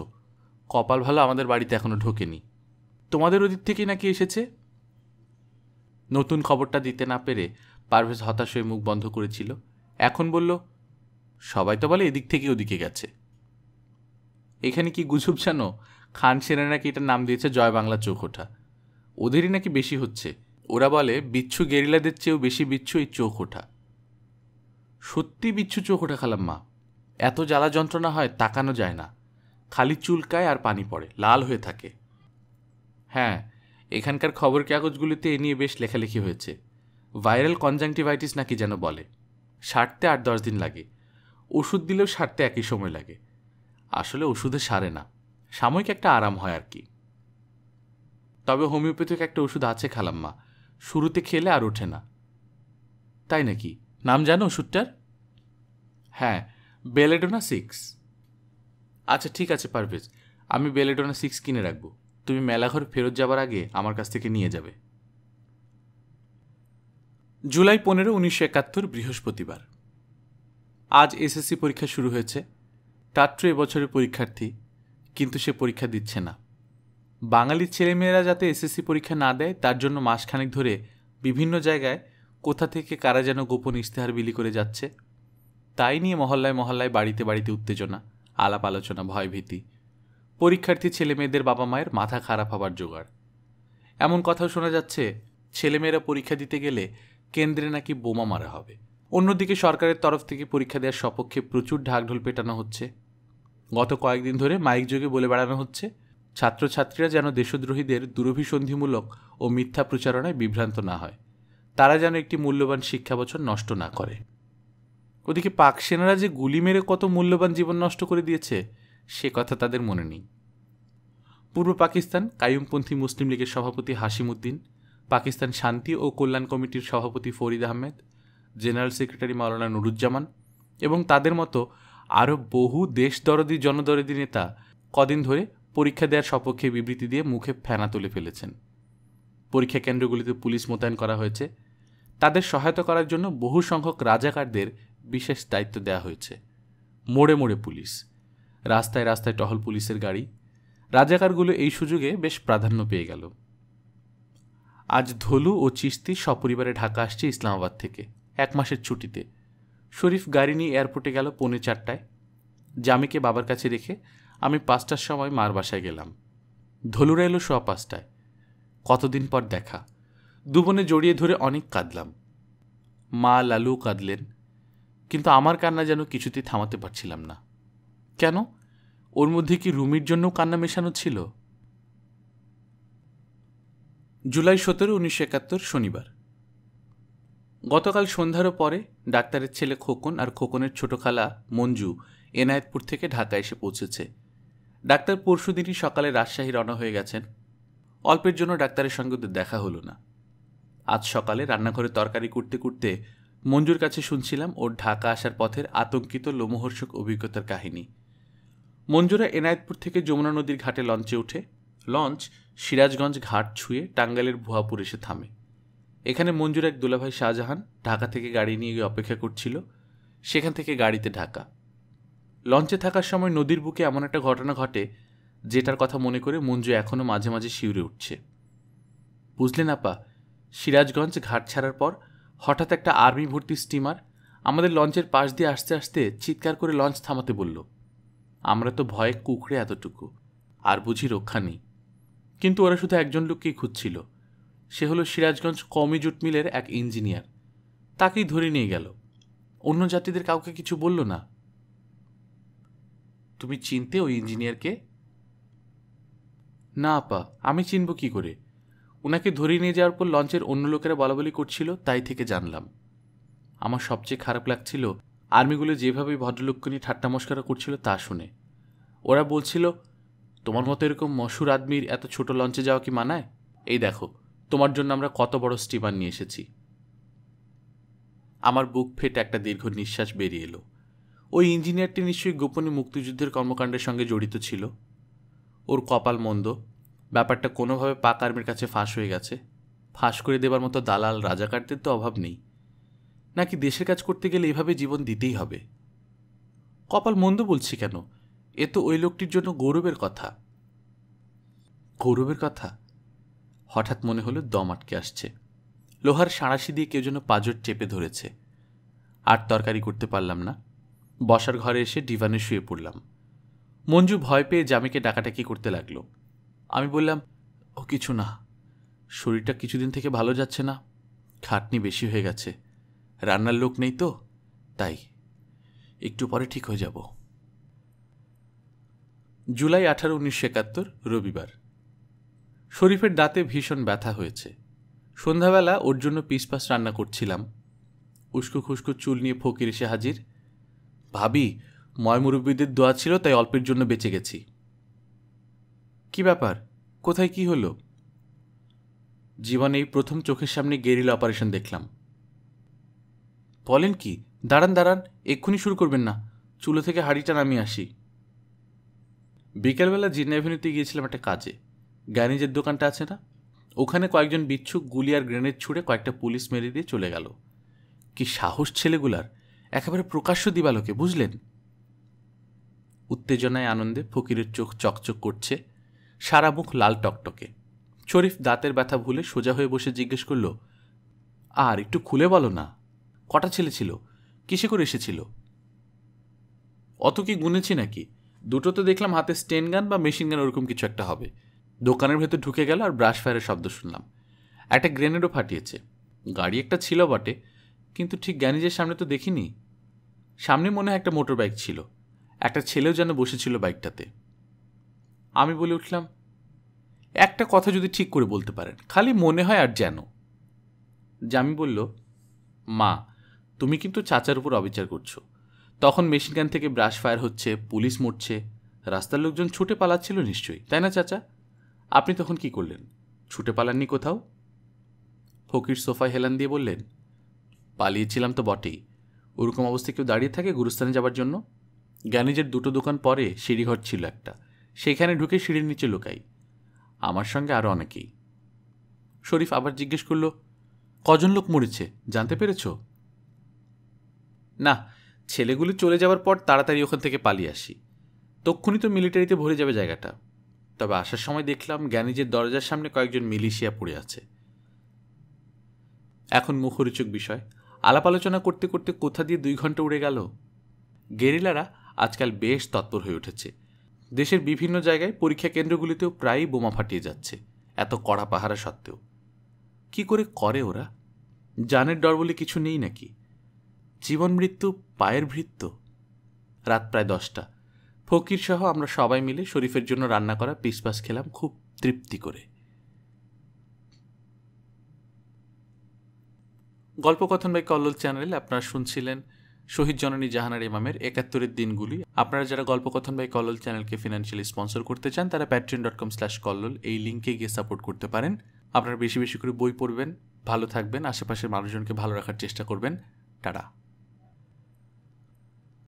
কপাল ভালো আমাদের বাড়িতে এখনও ঢোকেনি তোমাদের ওদিক থেকে নাকি এসেছে নতুন খবরটা দিতে না পেরে পারভেজ হতাশ হয়ে মুখ বন্ধ করেছিল এখন বলল সবাই তো বলে এদিক থেকে ওদিকে গেছে এখানে কি গুজব জানো খান সেনা নাকি এটা নাম দিয়েছে জয় বাংলা চোখ ওঠা ওদেরই নাকি বেশি হচ্ছে ওরা বলে বিচ্ছু গেরিলাদের চেয়েও বেশি বিচ্ছু এই চোখ ওঠা সত্যি বিচ্ছু চোখ ওঠা খালাম মা এত জ্বালা যন্ত্রণা হয় তাকানো যায় না খালি চুলকায় আর পানি পড়ে লাল হয়ে থাকে হ্যাঁ এখানকার খবর কাগজগুলিতে এ নিয়ে বেশ লেখালেখি হয়েছে ভাইরাল কনজাংটিভাইটিস নাকি যেন বলে সারতে আট দশ দিন লাগে ওষুধ দিলেও সারতে একই সময় লাগে আসলে ওষুধে সারে না সাময়িক একটা আরাম হয় আর কি তবে হোমিওপ্যাথিক একটা ওষুধ আছে খালাম্মা শুরুতে খেলে আর ওঠে না তাই নাকি নাম জানো ওষুধটার হ্যাঁ বেলেডোনা সিক্স আচ্ছা ঠিক আছে পারভেজ আমি বেলেডোনা সিক্স কিনে রাখবো তুমি মেলাঘর ফেরত যাবার আগে আমার কাছ থেকে নিয়ে যাবে জুলাই পনেরো উনিশশো একাত্তর বৃহস্পতিবার আজ এসএসসি পরীক্ষা শুরু হয়েছে এ এবছরের পরীক্ষার্থী কিন্তু সে পরীক্ষা দিচ্ছে না বাঙালির ছেলেমেয়েরা যাতে এসএসসি পরীক্ষা না দেয় তার জন্য মাসখানেক ধরে বিভিন্ন জায়গায় কোথা থেকে কারা যেন গোপন ইশতেহার বিলি করে যাচ্ছে তাই নিয়ে মহল্লায় মহল্লায় বাড়িতে বাড়িতে উত্তেজনা আলাপ আলোচনা ভয়ভীতি পরীক্ষার্থী ছেলেমেয়েদের বাবা মায়ের মাথা খারাপ হবার জোগাড় এমন কথাও শোনা যাচ্ছে ছেলেমেয়েরা পরীক্ষা দিতে গেলে কেন্দ্রে নাকি বোমা মারা হবে অন্যদিকে সরকারের তরফ থেকে পরীক্ষা দেওয়ার সপক্ষে প্রচুর ঢাকঢোল পেটানো হচ্ছে গত কয়েকদিন ধরে মাইক যোগে বলে বেড়ানো হচ্ছে ছাত্রছাত্রীরা যেন দেশদ্রোহীদের দুরভিসন্ধিমূলক ও মিথ্যা প্রচারণায় বিভ্রান্ত না হয় তারা যেন একটি মূল্যবান বছর নষ্ট না করে ওদিকে পাক সেনারা যে গুলি মেরে কত মূল্যবান জীবন নষ্ট করে দিয়েছে সে কথা তাদের মনে নেই পূর্ব পাকিস্তান কায়ুমপন্থী মুসলিম লীগের সভাপতি হাসিমুদ্দিন পাকিস্তান শান্তি ও কল্যাণ কমিটির সভাপতি ফরিদ আহমেদ জেনারেল সেক্রেটারি মাওলানা নুরুজ্জামান এবং তাদের মতো আরও বহু দেশ দরদি জনদরদি নেতা কদিন ধরে পরীক্ষা দেওয়ার সপক্ষে বিবৃতি দিয়ে মুখে ফেনা তুলে ফেলেছেন পরীক্ষা কেন্দ্রগুলিতে পুলিশ মোতায়েন করা হয়েছে তাদের সহায়তা করার জন্য বহু সংখ্যক রাজাকারদের বিশেষ দায়িত্ব দেওয়া হয়েছে মোড়ে মোড়ে পুলিশ রাস্তায় রাস্তায় টহল পুলিশের গাড়ি রাজাকারগুলো এই সুযোগে বেশ প্রাধান্য পেয়ে গেল আজ ধলু ও চিস্তি সপরিবারে ঢাকা আসছে ইসলামাবাদ থেকে এক মাসের ছুটিতে শরীফ গাড়ি নিয়ে এয়ারপোর্টে গেল পৌনে চারটায় জামিকে বাবার কাছে রেখে আমি পাঁচটার সময় মার বাসায় গেলাম ধলুরা এলো সোয়া পাঁচটায় কতদিন পর দেখা দুবনে জড়িয়ে ধরে অনেক কাঁদলাম মা লালু কাঁদলেন কিন্তু আমার কান্না যেন কিছুতেই থামাতে পারছিলাম না কেন ওর মধ্যে কি রুমির জন্য কান্না মেশানো ছিল জুলাই সতেরো উনিশশো একাত্তর শনিবার গতকাল সন্ধ্যারও পরে ডাক্তারের ছেলে খোকন আর খোকনের ছোট খালা মঞ্জু এনায়েতপুর থেকে ঢাকা এসে পৌঁছেছে ডাক্তার পরশু দিনই সকালে রাজশাহী রওনা হয়ে গেছেন অল্পের জন্য ডাক্তারের সঙ্গে দেখা হলো না আজ সকালে রান্নাঘরে তরকারি করতে করতে মঞ্জুর কাছে শুনছিলাম ওর ঢাকা আসার পথের আতঙ্কিত লোমহর্ষক অভিজ্ঞতার কাহিনী মঞ্জুরা এনায়েতপুর থেকে যমুনা নদীর ঘাটে লঞ্চে উঠে লঞ্চ সিরাজগঞ্জ ঘাট ছুঁয়ে টাঙ্গাইলের ভুয়াপুর এসে থামে এখানে মঞ্জুর এক দুলাভাই শাহজাহান ঢাকা থেকে গাড়ি নিয়ে গিয়ে অপেক্ষা করছিল সেখান থেকে গাড়িতে ঢাকা লঞ্চে থাকার সময় নদীর বুকে এমন একটা ঘটনা ঘটে যেটার কথা মনে করে মঞ্জু এখনও মাঝে মাঝে শিউরে উঠছে বুঝলেন আপা সিরাজগঞ্জ ঘাট ছাড়ার পর হঠাৎ একটা আর্মি ভর্তি স্টিমার আমাদের লঞ্চের পাশ দিয়ে আসতে আসতে চিৎকার করে লঞ্চ থামাতে বলল আমরা তো ভয়ে কুকড়ে এতটুকু আর বুঝি রক্ষা নেই কিন্তু ওরা শুধু একজন লোককেই খুঁজছিল সে হলো সিরাজগঞ্জ কমি জুট মিলের এক ইঞ্জিনিয়ার তাকেই ধরে নিয়ে গেল অন্য যাত্রীদের কাউকে কিছু বলল না তুমি চিনতে ওই ইঞ্জিনিয়ারকে না আপা আমি চিনব কি করে ওনাকে ধরে নিয়ে যাওয়ার পর লঞ্চের অন্য লোকেরা বলাবলি করছিল তাই থেকে জানলাম আমার সবচেয়ে খারাপ লাগছিল আর্মিগুলো যেভাবে ভদ্রলোককে নিয়ে ঠাট্টা মস্করা করছিল তা শুনে ওরা বলছিল তোমার মতো এরকম মশুর আদমির এত ছোট লঞ্চে যাওয়া কি মানায় এই দেখো তোমার জন্য আমরা কত বড় স্টিমার নিয়ে এসেছি আমার বুক ফেটে একটা দীর্ঘ নিঃশ্বাস বেরিয়ে এলো ওই ইঞ্জিনিয়ারটি নিশ্চয়ই গোপনে মুক্তিযুদ্ধের কর্মকাণ্ডের সঙ্গে জড়িত ছিল ওর কপাল মন্দ ব্যাপারটা কোনোভাবে পাক আর্মির কাছে ফাঁস হয়ে গেছে ফাঁস করে দেবার মতো দালাল রাজাকারদের তো অভাব নেই নাকি দেশের কাজ করতে গেলে এভাবে জীবন দিতেই হবে কপাল মন্দ বলছি কেন এ তো ওই লোকটির জন্য গৌরবের কথা গৌরবের কথা হঠাৎ মনে হলো দম আটকে আসছে লোহার সাঁড়াশি দিয়ে কেউ যেন পাজর চেপে ধরেছে আর তরকারি করতে পারলাম না বসার ঘরে এসে ডিভানে শুয়ে পড়লাম মঞ্জু ভয় পেয়ে জামিকে ডাকাটাকি করতে লাগলো আমি বললাম ও কিছু না শরীরটা কিছুদিন থেকে ভালো যাচ্ছে না খাটনি বেশি হয়ে গেছে রান্নার লোক নেই তো তাই একটু পরে ঠিক হয়ে যাব জুলাই আঠারো উনিশশো একাত্তর রবিবার শরীফের দাঁতে ভীষণ ব্যথা হয়েছে সন্ধ্যাবেলা ওর জন্য পিসপাস রান্না করছিলাম উস্কো খুস্কো চুল নিয়ে ফকির এসে হাজির ভাবি ময়মুরব্বীদের দোয়া ছিল তাই অল্পের জন্য বেঁচে গেছি কি ব্যাপার কোথায় কি হলো জীবনে এই প্রথম চোখের সামনে গেরিলা অপারেশন দেখলাম বলেন কি দাঁড়ান দাঁড়ান এক্ষুনি শুরু করবেন না চুলো থেকে হাড়িটা নামিয়ে আসি বিকেলবেলা জিন অ্যাভিনিউতে গিয়েছিলাম একটা কাজে গ্যারেজের দোকানটা আছে না ওখানে কয়েকজন বিচ্ছুক গুলি আর গ্রেনেড ছুঁড়ে কয়েকটা পুলিশ মেরে দিয়ে চলে গেল কি সাহস ছেলেগুলার একেবারে প্রকাশ্য দিবালোকে বুঝলেন উত্তেজনায় আনন্দে ফকিরের চোখ চকচক করছে সারা মুখ লাল টকটকে শরীফ দাঁতের ব্যথা ভুলে সোজা হয়ে বসে জিজ্ঞেস করল আর একটু খুলে বলো না কটা ছেলে ছিল কিসে করে এসেছিল অত কি গুনেছি নাকি দুটো তো দেখলাম হাতে স্টেন গান বা মেশিন গান ওরকম কিছু একটা হবে দোকানের ভেতর ঢুকে গেল আর ব্রাশ ফায়ারের শব্দ শুনলাম একটা গ্রেনেডও ফাটিয়েছে গাড়ি একটা ছিল বটে কিন্তু ঠিক গ্যানিজের সামনে তো দেখিনি সামনে মনে হয় একটা মোটর বাইক ছিল একটা ছেলেও যেন বসেছিল বাইকটাতে আমি বলে উঠলাম একটা কথা যদি ঠিক করে বলতে পারেন খালি মনে হয় আর যেন জামি বলল মা তুমি কিন্তু চাচার উপর অবিচার করছো তখন মেশিন গান থেকে ব্রাশ ফায়ার হচ্ছে পুলিশ মরছে রাস্তার লোকজন ছুটে পালাচ্ছিল নিশ্চয়ই তাই না চাচা আপনি তখন কি করলেন ছুটে পালাননি কোথাও ফকির সোফায় হেলান দিয়ে বললেন পালিয়েছিলাম তো বটেই ওরকম অবস্থায় কেউ দাঁড়িয়ে থাকে গুরুস্থানে যাবার জন্য গ্যানেজের দুটো দোকান পরে সিঁড়িঘর ছিল একটা সেখানে ঢুকে সিঁড়ির নিচে লুকাই আমার সঙ্গে আরও অনেকেই শরীফ আবার জিজ্ঞেস করল কজন লোক মরেছে জানতে পেরেছ না ছেলেগুলি চলে যাওয়ার পর তাড়াতাড়ি ওখান থেকে পালিয়ে আসি তক্ষুনি তো মিলিটারিতে ভরে যাবে জায়গাটা তবে আসার সময় দেখলাম গ্যানেজের দরজার সামনে কয়েকজন মিলিশিয়া পড়ে আছে এখন মুখরিচক বিষয় আলাপ আলোচনা করতে করতে কোথা দিয়ে দুই ঘন্টা উড়ে গেল গেরিলারা আজকাল বেশ তৎপর হয়ে উঠেছে দেশের বিভিন্ন জায়গায় পরীক্ষা কেন্দ্রগুলিতেও প্রায়ই বোমা ফাটিয়ে যাচ্ছে এত কড়া পাহারা সত্ত্বেও কি করে করে ওরা জানের ডর বলে কিছু নেই নাকি জীবন মৃত্যু পায়ের ভৃত্য রাত প্রায় দশটা ফকির সহ আমরা সবাই মিলে শরীফের জন্য রান্না করা পিসপাস খেলাম খুব তৃপ্তি করে গল্পকথন বাই কল্লোল চ্যানেলে আপনারা শুনছিলেন শহীদ জননী জাহানার ইমামের একাত্তরের দিনগুলি আপনারা যারা গল্পকথন বাই কল্লোল চ্যানেলকে ফিনান্সিয়ালি স্পন্সর করতে চান তারা Patreon dot com slash Kallol এই লিঙ্কে গিয়ে সাপোর্ট করতে পারেন আপনারা বেশি বেশি করে বই পড়বেন ভালো থাকবেন আশেপাশের মানুষজনকে ভালো রাখার চেষ্টা করবেন টাটা